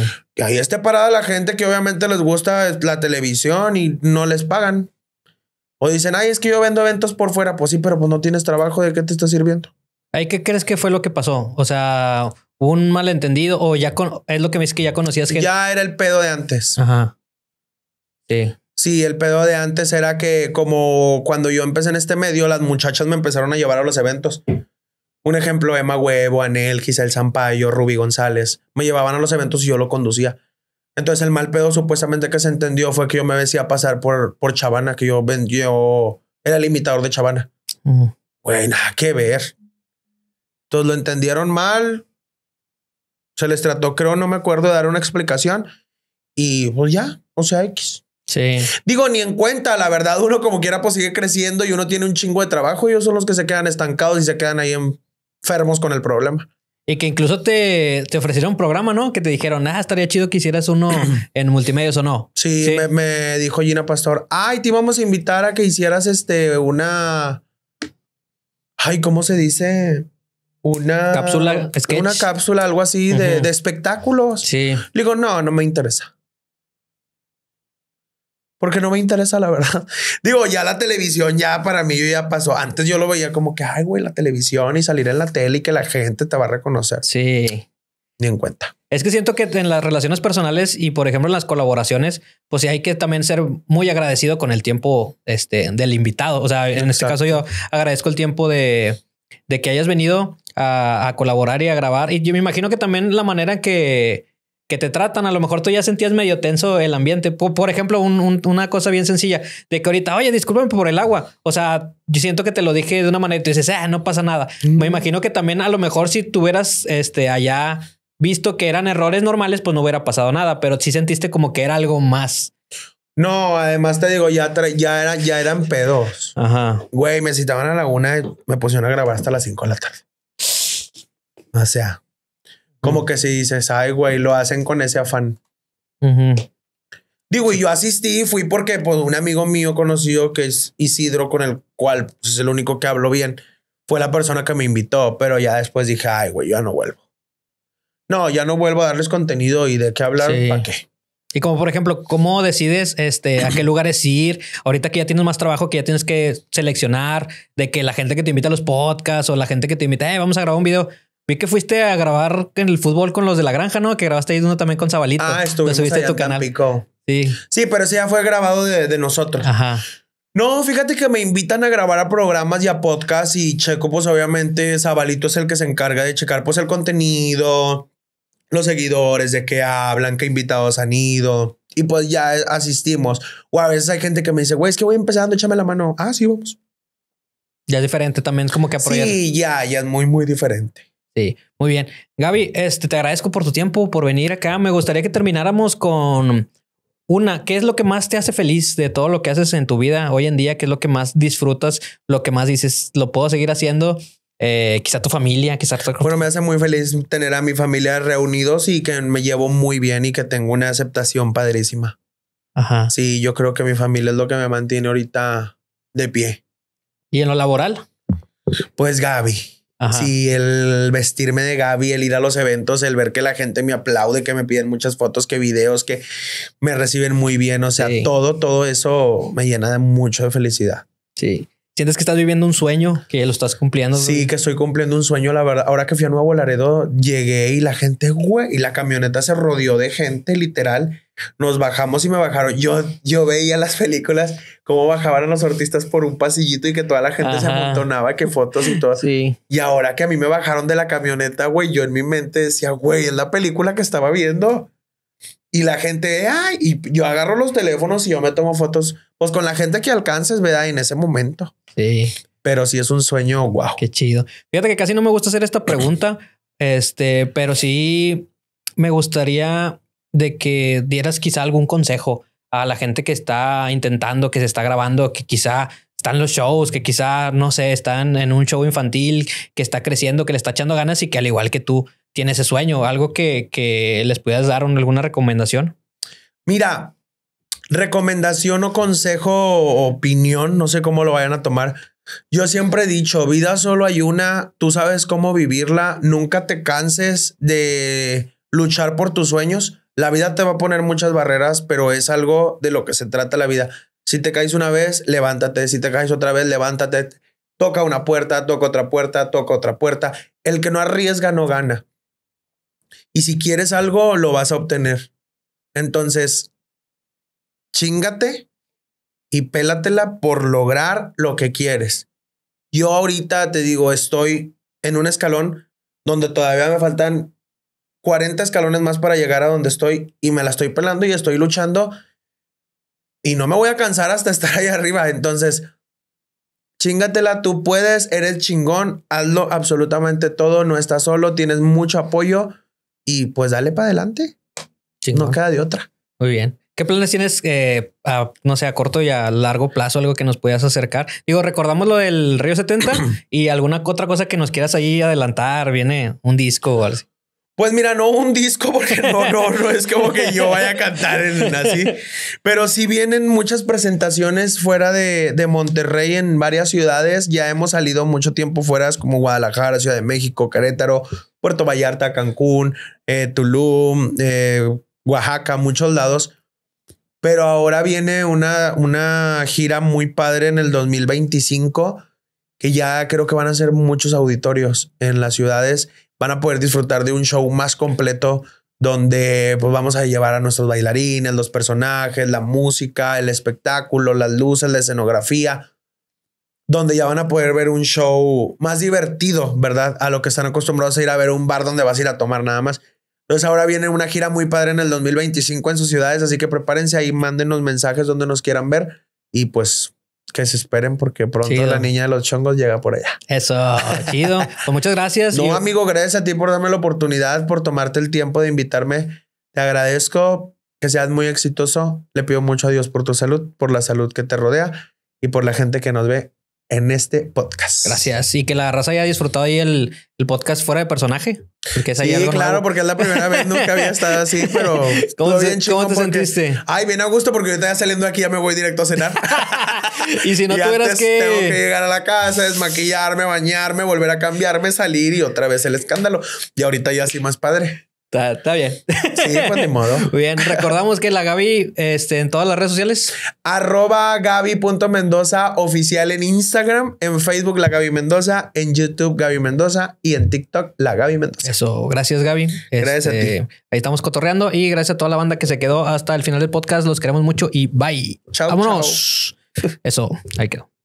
ahí está parada la gente que obviamente les gusta la televisión y no les pagan. O dicen, ay, es que yo vendo eventos por fuera. Pues sí, pero pues no tienes trabajo, ¿de qué te está sirviendo? ¿Ahí qué crees que fue lo que pasó? O sea, un malentendido o ya con es lo que me es que ya conocías que ya era el pedo de antes. Ajá. Sí. Sí, el pedo de antes era que como cuando yo empecé en este medio, las muchachas me empezaron a llevar a los eventos. Un ejemplo, Emma Huevo, Anel, Giselle Zampayo, Rubí González. Me llevaban a los eventos y yo lo conducía. Entonces el mal pedo supuestamente que se entendió fue que yo me decía pasar por, por Chavana, que yo, vendió... era el imitador de Chavana. Bueno, qué ver. Entonces lo entendieron mal. Se les trató, creo, no me acuerdo, de dar una explicación. Y pues ya, o sea, X. Sí. Digo, ni en cuenta, la verdad, uno como quiera pues sigue creciendo y uno tiene un chingo de trabajo y ellos son los que se quedan estancados y se quedan ahí en fermos con el problema. Y que incluso te, te ofrecieron un programa, ¿no? Que te dijeron, ah, estaría chido que hicieras uno *clears throat* en multimedios o no. Sí, Me, dijo Gina Pastor, ay, te íbamos a invitar a que hicieras este, una. Ay, ¿cómo se dice? Una cápsula, sketch. una cápsula, algo así de, de espectáculos. Sí. Le digo, no, no me interesa porque no me interesa la verdad. *laughs* Digo, ya la televisión ya para mí ya pasó. Antes yo lo veía como que, ay, güey, la televisión y salir en la tele y que la gente te va a reconocer. Sí. Ni en cuenta. Es que siento que en las relaciones personales y por ejemplo en las colaboraciones, pues sí hay que también ser muy agradecido con el tiempo este, del invitado. O sea, en este caso yo agradezco el tiempo de, que hayas venido a, a, colaborar y a grabar. Y yo me imagino que también la manera que, que te tratan. A lo mejor tú ya sentías medio tenso el ambiente. Por, ejemplo, una cosa bien sencilla de que ahorita, oye, discúlpame por el agua. O sea, yo siento que te lo dije de una manera y tú dices, ah, no pasa nada. Me mm. imagino que también a lo mejor si tuvieras este allá visto que eran errores normales, pues no hubiera pasado nada, pero sí sentiste como que era algo más. No, además te digo, ya, ya, era, ya eran pedos. Ajá. Güey, me citaban a la una, me pusieron a grabar hasta las cinco de la tarde. O sea, como que si dices, ay, güey, lo hacen con ese afán. Digo, y yo asistí, fui porque pues, un amigo mío conocido que es Isidro, con el cual pues, es el único que hablo bien, fue la persona que me invitó, pero ya después dije, ay, güey, ya no vuelvo. No, ya no vuelvo a darles contenido y de qué hablar, ¿para qué? Y como por ejemplo, ¿cómo decides este, a qué *clears throat* lugares ir? Ahorita que ya tienes más trabajo, que ya tienes que seleccionar de que la gente que te invita a los podcasts o la gente que te invita, eh, vamos a grabar un video, Vi que fuiste a grabar en el fútbol con los de la granja, ¿no? Que grabaste ahí uno también con Zabalito. Ah, estuvimos subiste tu canal. Sí. Sí, pero ese ya fue grabado de, nosotros. Ajá. No, fíjate que me invitan a grabar a programas y a podcasts y checo, pues obviamente Zabalito es el que se encarga de checar pues el contenido, los seguidores, de qué hablan, qué invitados han ido y pues ya asistimos. O a veces hay gente que me dice, güey, es que voy empezando, échame la mano. Ah, sí, vamos. Ya es diferente también, como que apoyar. Sí, ya, ya es muy, muy diferente. Sí, muy bien. Gaby, este, te agradezco por tu tiempo, por venir acá. Me gustaría que termináramos con una, ¿qué es lo que más te hace feliz de todo lo que haces en tu vida hoy en día? ¿Qué es lo que más disfrutas? Lo que más dices, lo puedo seguir haciendo. Eh, quizá tu familia, quizá tu... Bueno, me *laughs* hace muy feliz tener a mi familia reunidos y que me llevo muy bien y que tengo una aceptación padrísima. Ajá. Sí, yo creo que mi familia es lo que me mantiene ahorita de pie. ¿Y en lo laboral? Pues Gaby. Si el vestirme de Gaby, el ir a los eventos, el ver que la gente me aplaude, que me piden muchas fotos, que videos, que me reciben muy bien. O sea, todo, todo eso me llena de mucho de felicidad. Sí. ¿Sientes que estás viviendo un sueño? ¿Que lo estás cumpliendo? Sí, que estoy cumpliendo un sueño, la verdad. Ahora que fui a Nuevo Laredo, llegué y la gente, güey, y la camioneta se rodeó de gente, literal. Nos bajamos y me bajaron. Yo, yo veía las películas cómo bajaban los artistas por un pasillito y que toda la gente se amontonaba, que fotos y todo. así. Y ahora que a mí me bajaron de la camioneta, güey, yo en mi mente decía, güey, es la película que estaba viendo. Y la gente, ay, y yo agarro los teléfonos y yo me tomo fotos, pues con la gente que alcances, ¿verdad? En ese momento. Sí. Pero sí es un sueño, wow. Qué chido. Fíjate que casi no me gusta hacer esta pregunta, este, pero sí me gustaría de que dieras quizá algún consejo a la gente que está intentando, que se está grabando, que quizá están los shows, que quizá, no sé, están en un show infantil, que está creciendo, que le está echando ganas y que al igual que tú tiene ese sueño, algo que, les puedas dar alguna recomendación. Mira, recomendación o consejo o opinión, no sé cómo lo vayan a tomar. Yo siempre he dicho, vida solo hay una, tú sabes cómo vivirla, nunca te canses de luchar por tus sueños. La vida te va a poner muchas barreras, pero es algo de lo que se trata la vida. Si te caes una vez, levántate. Si te caes otra vez, levántate. Toca una puerta, toca otra puerta, toca otra puerta. El que no arriesga no gana. Y si quieres algo, lo vas a obtener. Entonces, chingate y pélatela por lograr lo que quieres. Yo ahorita te digo, estoy en un escalón donde todavía me faltan 40 escalones más para llegar a donde estoy y me la estoy pelando y estoy luchando y no me voy a cansar hasta *laughs* estar ahí arriba. Entonces, chingatela, tú puedes, eres chingón, hazlo absolutamente todo, no estás solo, tienes mucho apoyo y pues dale para adelante. No queda de otra. Muy bien. ¿Qué planes tienes, eh, no sé, a corto y a largo plazo, algo que nos puedas acercar? Digo, recordamos lo del Río 70 *clears throat* y alguna otra cosa que nos quieras ahí adelantar, viene un disco o algo así. Pues mira, no un disco, porque no, no, no es como que yo vaya a cantar en así. Pero sí vienen muchas presentaciones fuera de, Monterrey en varias ciudades. Ya hemos salido mucho tiempo fuera, como Guadalajara, Ciudad de México, Querétaro, Puerto Vallarta, Cancún, eh, Tulum, eh, Oaxaca, muchos lados. Pero ahora viene una, una gira muy padre en el 2025 que ya creo que van a ser muchos auditorios en las ciudades, van a poder disfrutar de un show más completo donde pues, vamos a llevar a nuestros bailarines, los personajes, la música, el espectáculo, las luces, la escenografía, donde ya van a poder ver un show más divertido, ¿verdad? A lo que están acostumbrados a ir a ver un bar donde vas a ir a tomar nada más. Entonces ahora viene una gira muy padre en el 2025 en sus ciudades, así que prepárense ahí, mándenos mensajes donde nos quieran ver y pues que se esperen porque pronto la niña de los chongos llega por allá. Eso, chido. Pues muchas gracias. No, amigo, gracias a ti por darme la oportunidad, por tomarte el tiempo de invitarme. Te agradezco que seas muy exitoso. Le pido mucho a Dios por tu salud, por la salud que te rodea y por la gente que nos ve en este podcast. Gracias. Y que la raza haya disfrutado ahí el, podcast fuera de personaje. Porque sí, claro, porque es la primera vez, nunca había *laughs* estado así, pero... ¿Cómo, te sentiste? Ay, bien a gusto, porque ahorita ya saliendo aquí ya me voy directo a cenar. *laughs* y si no tuvieras que... Tengo que llegar a la casa, desmaquillarme, bañarme, volver a cambiarme, salir y otra vez el escándalo. Y ahorita ya así más padre. Está, está, bien. Sí, pues ni modo. *laughs* Bien, recordamos que la Gaby este, en todas las redes sociales. Arroba oficial en Instagram, en Facebook la Gaby Mendoza, en YouTube Gaby Mendoza y en TikTok la Gaby Mendoza. Eso, gracias Gaby. Gracias a ti. Este, ahí estamos cotorreando y gracias a toda la banda que se quedó hasta el final del podcast. Los queremos mucho y bye. Chao. Eso, ahí quedó.